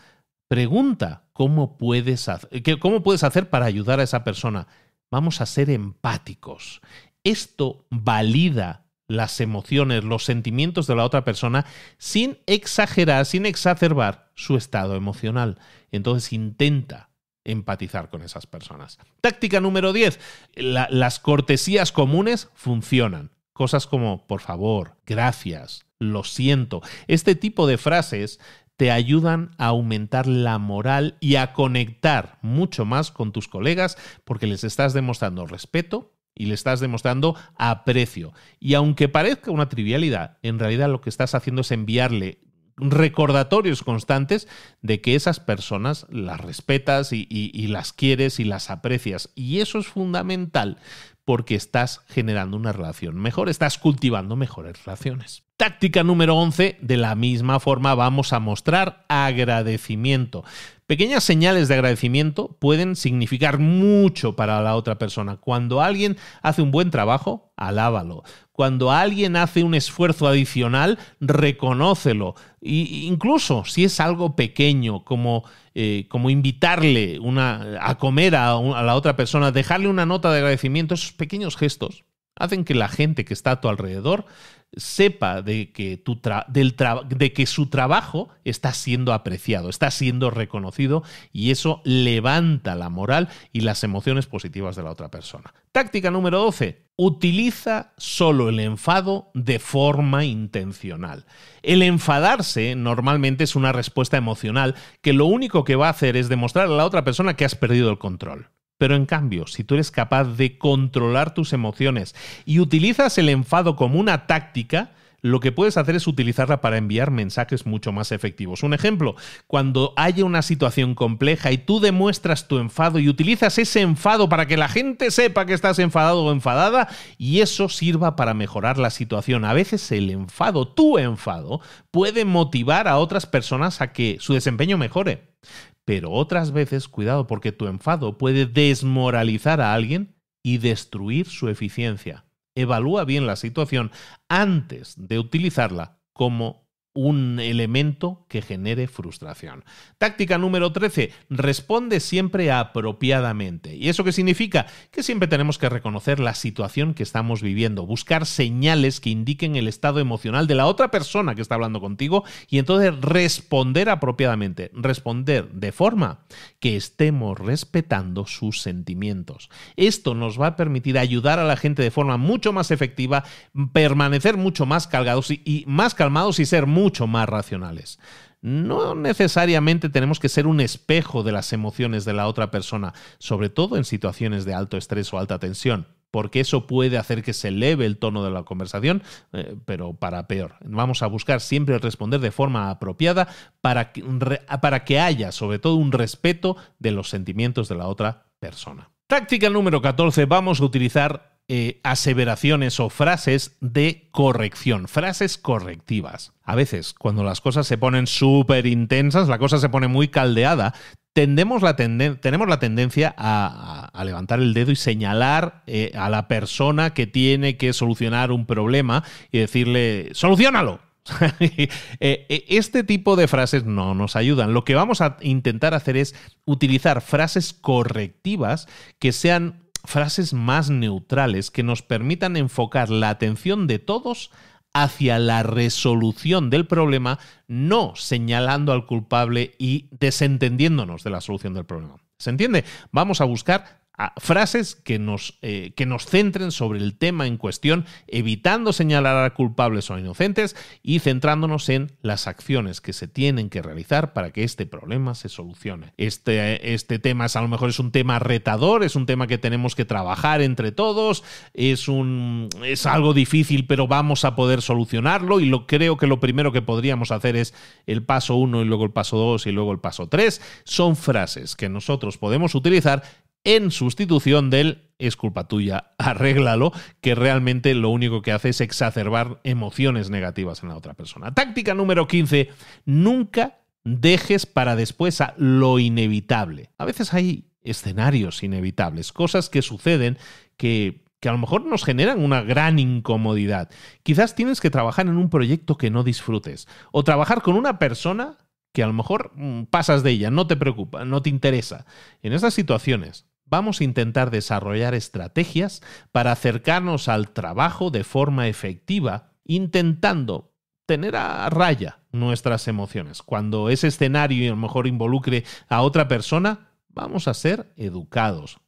Pregunta cómo puedes, hacer, cómo puedes hacer para ayudar a esa persona. Vamos a ser empáticos. Esto valida las emociones, los sentimientos de la otra persona sin exagerar, sin exacerbar su estado emocional. Entonces intenta empatizar con esas personas. Táctica número 10. las cortesías comunes funcionan. Cosas como por favor, gracias, lo siento. Este tipo de frases te ayudan a aumentar la moral y a conectar mucho más con tus colegas porque les estás demostrando respeto y le estás demostrando aprecio. Y aunque parezca una trivialidad, en realidad lo que estás haciendo es enviarle recordatorios constantes de que esas personas las respetas y, las quieres y las aprecias. Y eso es fundamental porque estás generando una relación mejor, estás cultivando mejores relaciones. Táctica número 11, de la misma forma vamos a mostrar agradecimiento. Pequeñas señales de agradecimiento pueden significar mucho para la otra persona. Cuando alguien hace un buen trabajo, alábalo. Cuando alguien hace un esfuerzo adicional, reconócelo. E incluso si es algo pequeño, como, eh, como invitarle una, a comer a, a la otra persona, dejarle una nota de agradecimiento, esos pequeños gestos hacen que la gente que está a tu alrededor sepa de que, su trabajo está siendo apreciado, está siendo reconocido y eso levanta la moral y las emociones positivas de la otra persona. Táctica número 12. Utiliza solo el enfado de forma intencional. El enfadarse normalmente es una respuesta emocional que lo único que va a hacer es demostrar a la otra persona que has perdido el control. Pero en cambio, si tú eres capaz de controlar tus emociones y utilizas el enfado como una táctica, lo que puedes hacer es utilizarla para enviar mensajes mucho más efectivos. Un ejemplo, cuando haya una situación compleja y tú demuestras tu enfado y utilizas ese enfado para que la gente sepa que estás enfadado o enfadada y eso sirva para mejorar la situación. A veces el enfado, tu enfado, puede motivar a otras personas a que su desempeño mejore. Pero otras veces, cuidado, porque tu enfado puede desmoralizar a alguien y destruir su eficiencia. Evalúa bien la situación antes de utilizarla como un elemento que genere frustración. Táctica número 13. Responde siempre apropiadamente. ¿Y eso qué significa? Que siempre tenemos que reconocer la situación que estamos viviendo, buscar señales que indiquen el estado emocional de la otra persona que está hablando contigo y entonces responder apropiadamente, responder de forma que estemos respetando sus sentimientos. Esto nos va a permitir ayudar a la gente de forma mucho más efectiva, permanecer mucho más calgados y, más calmados y ser muy mucho más racionales. No necesariamente tenemos que ser un espejo de las emociones de la otra persona, sobre todo en situaciones de alto estrés o alta tensión, porque eso puede hacer que se eleve el tono de la conversación, eh, pero para peor. Vamos a buscar siempre responder de forma apropiada para que, para que haya sobre todo un respeto de los sentimientos de la otra persona. Táctica número 14, vamos a utilizar eh, aseveraciones o frases de corrección, frases correctivas. A veces, cuando las cosas se ponen súper intensas, la cosa se pone muy caldeada, tendemos la tenemos la tendencia a, levantar el dedo y señalar eh, a la persona que tiene que solucionar un problema y decirle, solucionalo. Eh, este tipo de frases no nos ayudan. Lo que vamos a intentar hacer es utilizar frases correctivas que sean frases más neutrales que nos permitan enfocar la atención de todos hacia la resolución del problema, no señalando al culpable y desentendiéndonos de la solución del problema. ¿Se entiende? Vamos a buscar frases que nos, eh, que nos centren sobre el tema en cuestión, evitando señalar a culpables o inocentes y centrándonos en las acciones que se tienen que realizar para que este problema se solucione. Este, este tema es, a lo mejor es un tema retador, es un tema que tenemos que trabajar entre todos, es, un, es algo difícil pero vamos a poder solucionarlo y lo, creo que lo primero que podríamos hacer es el paso 1 y luego el paso 2 y luego el paso 3. Son frases que nosotros podemos utilizar en sustitución del es culpa tuya, arréglalo, que realmente lo único que hace es exacerbar emociones negativas en la otra persona. Táctica número 15, nunca dejes para después a lo inevitable. A veces hay escenarios inevitables, cosas que suceden que que a lo mejor nos generan una gran incomodidad. Quizás tienes que trabajar en un proyecto que no disfrutes o trabajar con una persona que a lo mejor mm, pasas de ella, no te preocupa, no te interesa. En esas situaciones, Vamos a intentar desarrollar estrategias para acercarnos al trabajo de forma efectiva, intentando tener a raya nuestras emociones. Cuando ese escenario a lo mejor involucre a otra persona, vamos a ser educados,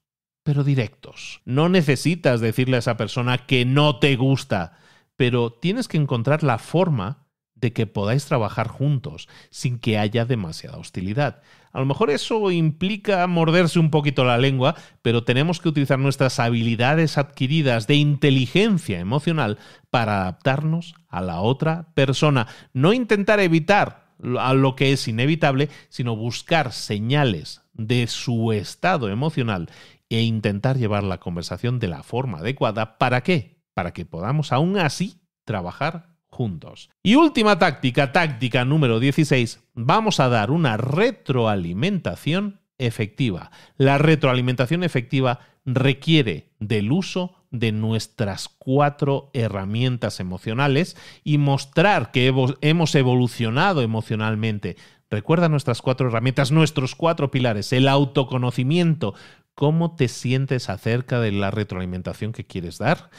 pero directos. No necesitas decirle a esa persona que no te gusta, pero tienes que encontrar la forma de que podáis trabajar juntos sin que haya demasiada hostilidad. A lo mejor eso implica morderse un poquito la lengua, pero tenemos que utilizar nuestras habilidades adquiridas de inteligencia emocional para adaptarnos a la otra persona. No intentar evitar a lo que es inevitable, sino buscar señales de su estado emocional e intentar llevar la conversación de la forma adecuada. ¿Para qué? Para que podamos aún así trabajar juntos. Y última táctica, táctica número 16, vamos a dar una retroalimentación efectiva. La retroalimentación efectiva requiere del uso de nuestras cuatro herramientas emocionales y mostrar que hemos evolucionado emocionalmente. Recuerda nuestras cuatro herramientas, nuestros cuatro pilares, el autoconocimiento cómo te sientes acerca de la retroalimentación que quieres dar.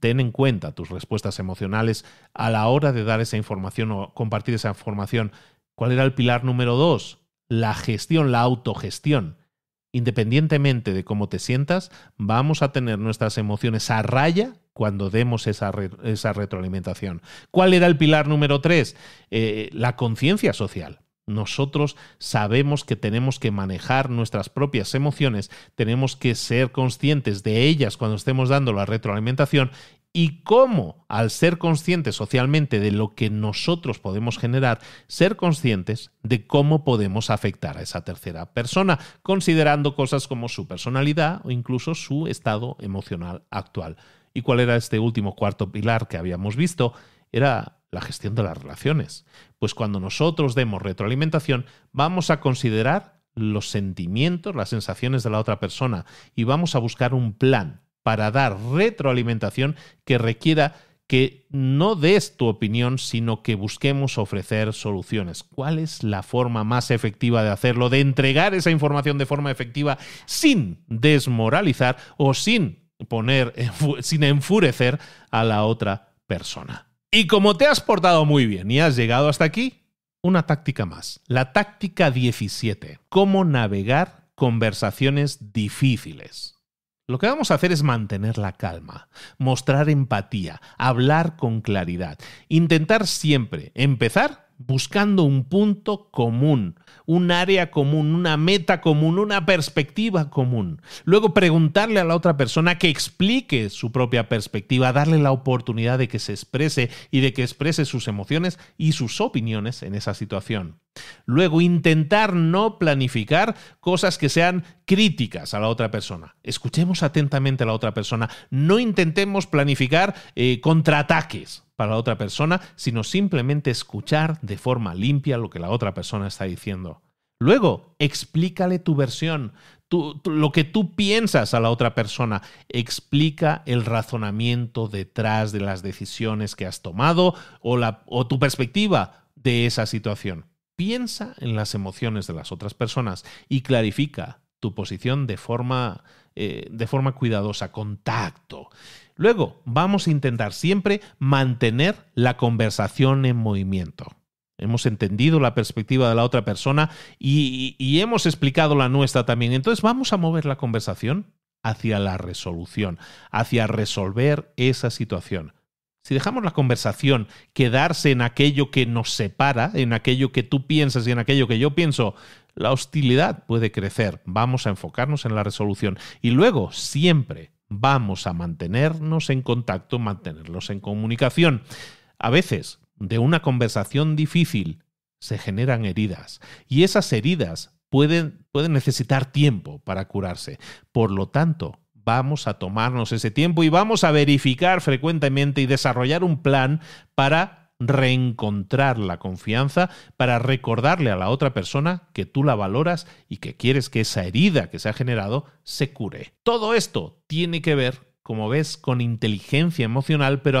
Ten en cuenta tus respuestas emocionales a la hora de dar esa información o compartir esa información. ¿Cuál era el pilar número dos? La gestión, la autogestión. Independientemente de cómo te sientas, vamos a tener nuestras emociones a raya cuando demos esa, retroalimentación. ¿Cuál era el pilar número tres? Eh, la conciencia social nosotros sabemos que tenemos que manejar nuestras propias emociones, tenemos que ser conscientes de ellas cuando estemos dando la retroalimentación y cómo, al ser conscientes socialmente de lo que nosotros podemos generar, ser conscientes de cómo podemos afectar a esa tercera persona, considerando cosas como su personalidad o incluso su estado emocional actual. ¿Y cuál era este último cuarto pilar que habíamos visto? Era la gestión de las relaciones. Pues cuando nosotros demos retroalimentación, vamos a considerar los sentimientos, las sensaciones de la otra persona y vamos a buscar un plan para dar retroalimentación que requiera que no des tu opinión, sino que busquemos ofrecer soluciones. ¿Cuál es la forma más efectiva de hacerlo, de entregar esa información de forma efectiva sin desmoralizar o sin poner, sin enfurecer a la otra persona? Y como te has portado muy bien y has llegado hasta aquí, una táctica más. La táctica 17. Cómo navegar conversaciones difíciles. Lo que vamos a hacer es mantener la calma, mostrar empatía, hablar con claridad, intentar siempre empezar buscando un punto común, un área común, una meta común, una perspectiva común. Luego preguntarle a la otra persona que explique su propia perspectiva, darle la oportunidad de que se exprese y de que exprese sus emociones y sus opiniones en esa situación. Luego intentar no planificar cosas que sean críticas a la otra persona. Escuchemos atentamente a la otra persona. No intentemos planificar eh, contraataques para la otra persona, sino simplemente escuchar de forma limpia lo que la otra persona está diciendo. Luego, explícale tu versión, lo que tú piensas a la otra persona. Explica el razonamiento detrás de las decisiones que has tomado o, la, o tu perspectiva de esa situación. Piensa en las emociones de las otras personas y clarifica tu posición de forma, eh, de forma cuidadosa, Contacto. Luego, vamos a intentar siempre mantener la conversación en movimiento. Hemos entendido la perspectiva de la otra persona y, hemos explicado la nuestra también. Entonces vamos a mover la conversación hacia la resolución, hacia resolver esa situación. Si dejamos la conversación quedarse en aquello que nos separa, en aquello que tú piensas y en aquello que yo pienso, la hostilidad puede crecer. Vamos a enfocarnos en la resolución. Y luego, siempre, Vamos a mantenernos en contacto, mantenerlos en comunicación. A veces, de una conversación difícil se generan heridas y esas heridas pueden, pueden necesitar tiempo para curarse. Por lo tanto, vamos a tomarnos ese tiempo y vamos a verificar frecuentemente y desarrollar un plan para reencontrar la confianza, para recordarle a la otra persona que tú la valoras y que quieres que esa herida que se ha generado se cure. Todo esto tiene que ver, como ves, con inteligencia emocional, pero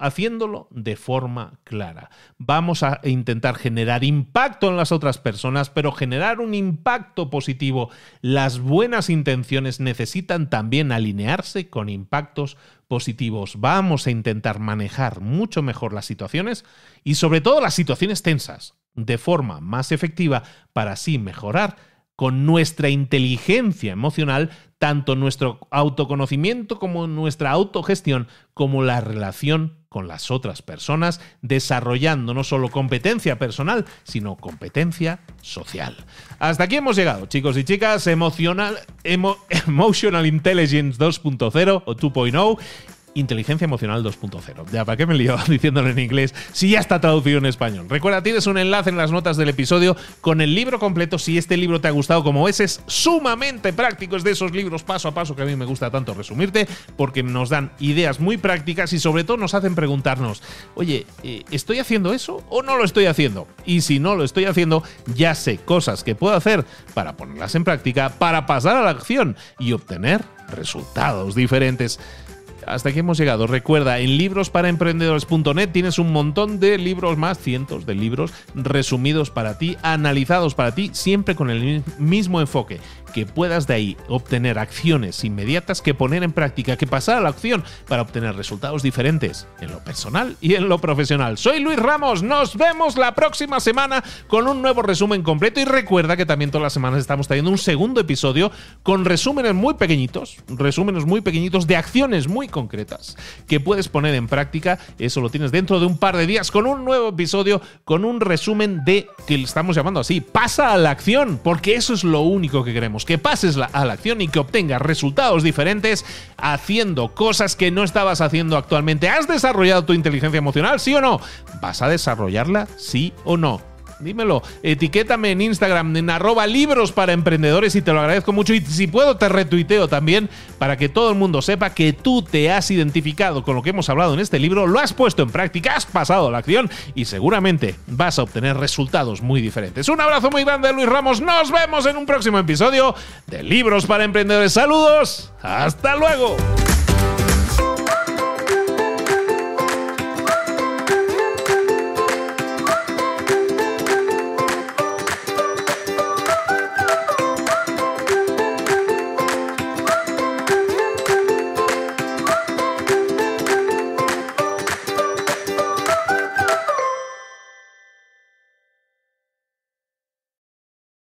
haciéndolo de forma clara. Vamos a intentar generar impacto en las otras personas, pero generar un impacto positivo. Las buenas intenciones necesitan también alinearse con impactos positivos, vamos a intentar manejar mucho mejor las situaciones y sobre todo las situaciones tensas de forma más efectiva para así mejorar con nuestra inteligencia emocional, tanto nuestro autoconocimiento como nuestra autogestión, como la relación con las otras personas, desarrollando no solo competencia personal, sino competencia social. Hasta aquí hemos llegado, chicos y chicas. Emocional, emotional Intelligence 2.0 o 2.0 Inteligencia Emocional 2.0. Ya, ¿para qué me lío diciéndolo en inglés si ya está traducido en español? Recuerda, tienes un enlace en las notas del episodio con el libro completo. Si este libro te ha gustado, como ese, es sumamente práctico. Es de esos libros paso a paso que a mí me gusta tanto resumirte, porque nos dan ideas muy prácticas y sobre todo nos hacen preguntarnos, oye, eh, ¿estoy haciendo eso o no lo estoy haciendo? Y si no lo estoy haciendo, ya sé cosas que puedo hacer para ponerlas en práctica, para pasar a la acción y obtener resultados diferentes hasta aquí hemos llegado. Recuerda, en librosparaemprendedores.net tienes un montón de libros más, cientos de libros resumidos para ti, analizados para ti, siempre con el mismo enfoque que puedas de ahí obtener acciones inmediatas que poner en práctica, que pasar a la acción para obtener resultados diferentes en lo personal y en lo profesional. Soy Luis Ramos, nos vemos la próxima semana con un nuevo resumen completo y recuerda que también todas las semanas estamos trayendo un segundo episodio con resúmenes muy pequeñitos, resúmenes muy pequeñitos de acciones muy concretas que puedes poner en práctica. Eso lo tienes dentro de un par de días con un nuevo episodio, con un resumen de que le estamos llamando así, pasa a la acción, porque eso es lo único que queremos que pases a la acción y que obtengas resultados diferentes haciendo cosas que no estabas haciendo actualmente. ¿Has desarrollado tu inteligencia emocional, sí o no? ¿Vas a desarrollarla, sí o no? dímelo. Etiquétame en Instagram en arroba libros para emprendedores y te lo agradezco mucho. Y si puedo, te retuiteo también para que todo el mundo sepa que tú te has identificado con lo que hemos hablado en este libro, lo has puesto en práctica, has pasado la acción y seguramente vas a obtener resultados muy diferentes. Un abrazo muy grande, Luis Ramos. Nos vemos en un próximo episodio de Libros para Emprendedores. Saludos. Hasta luego.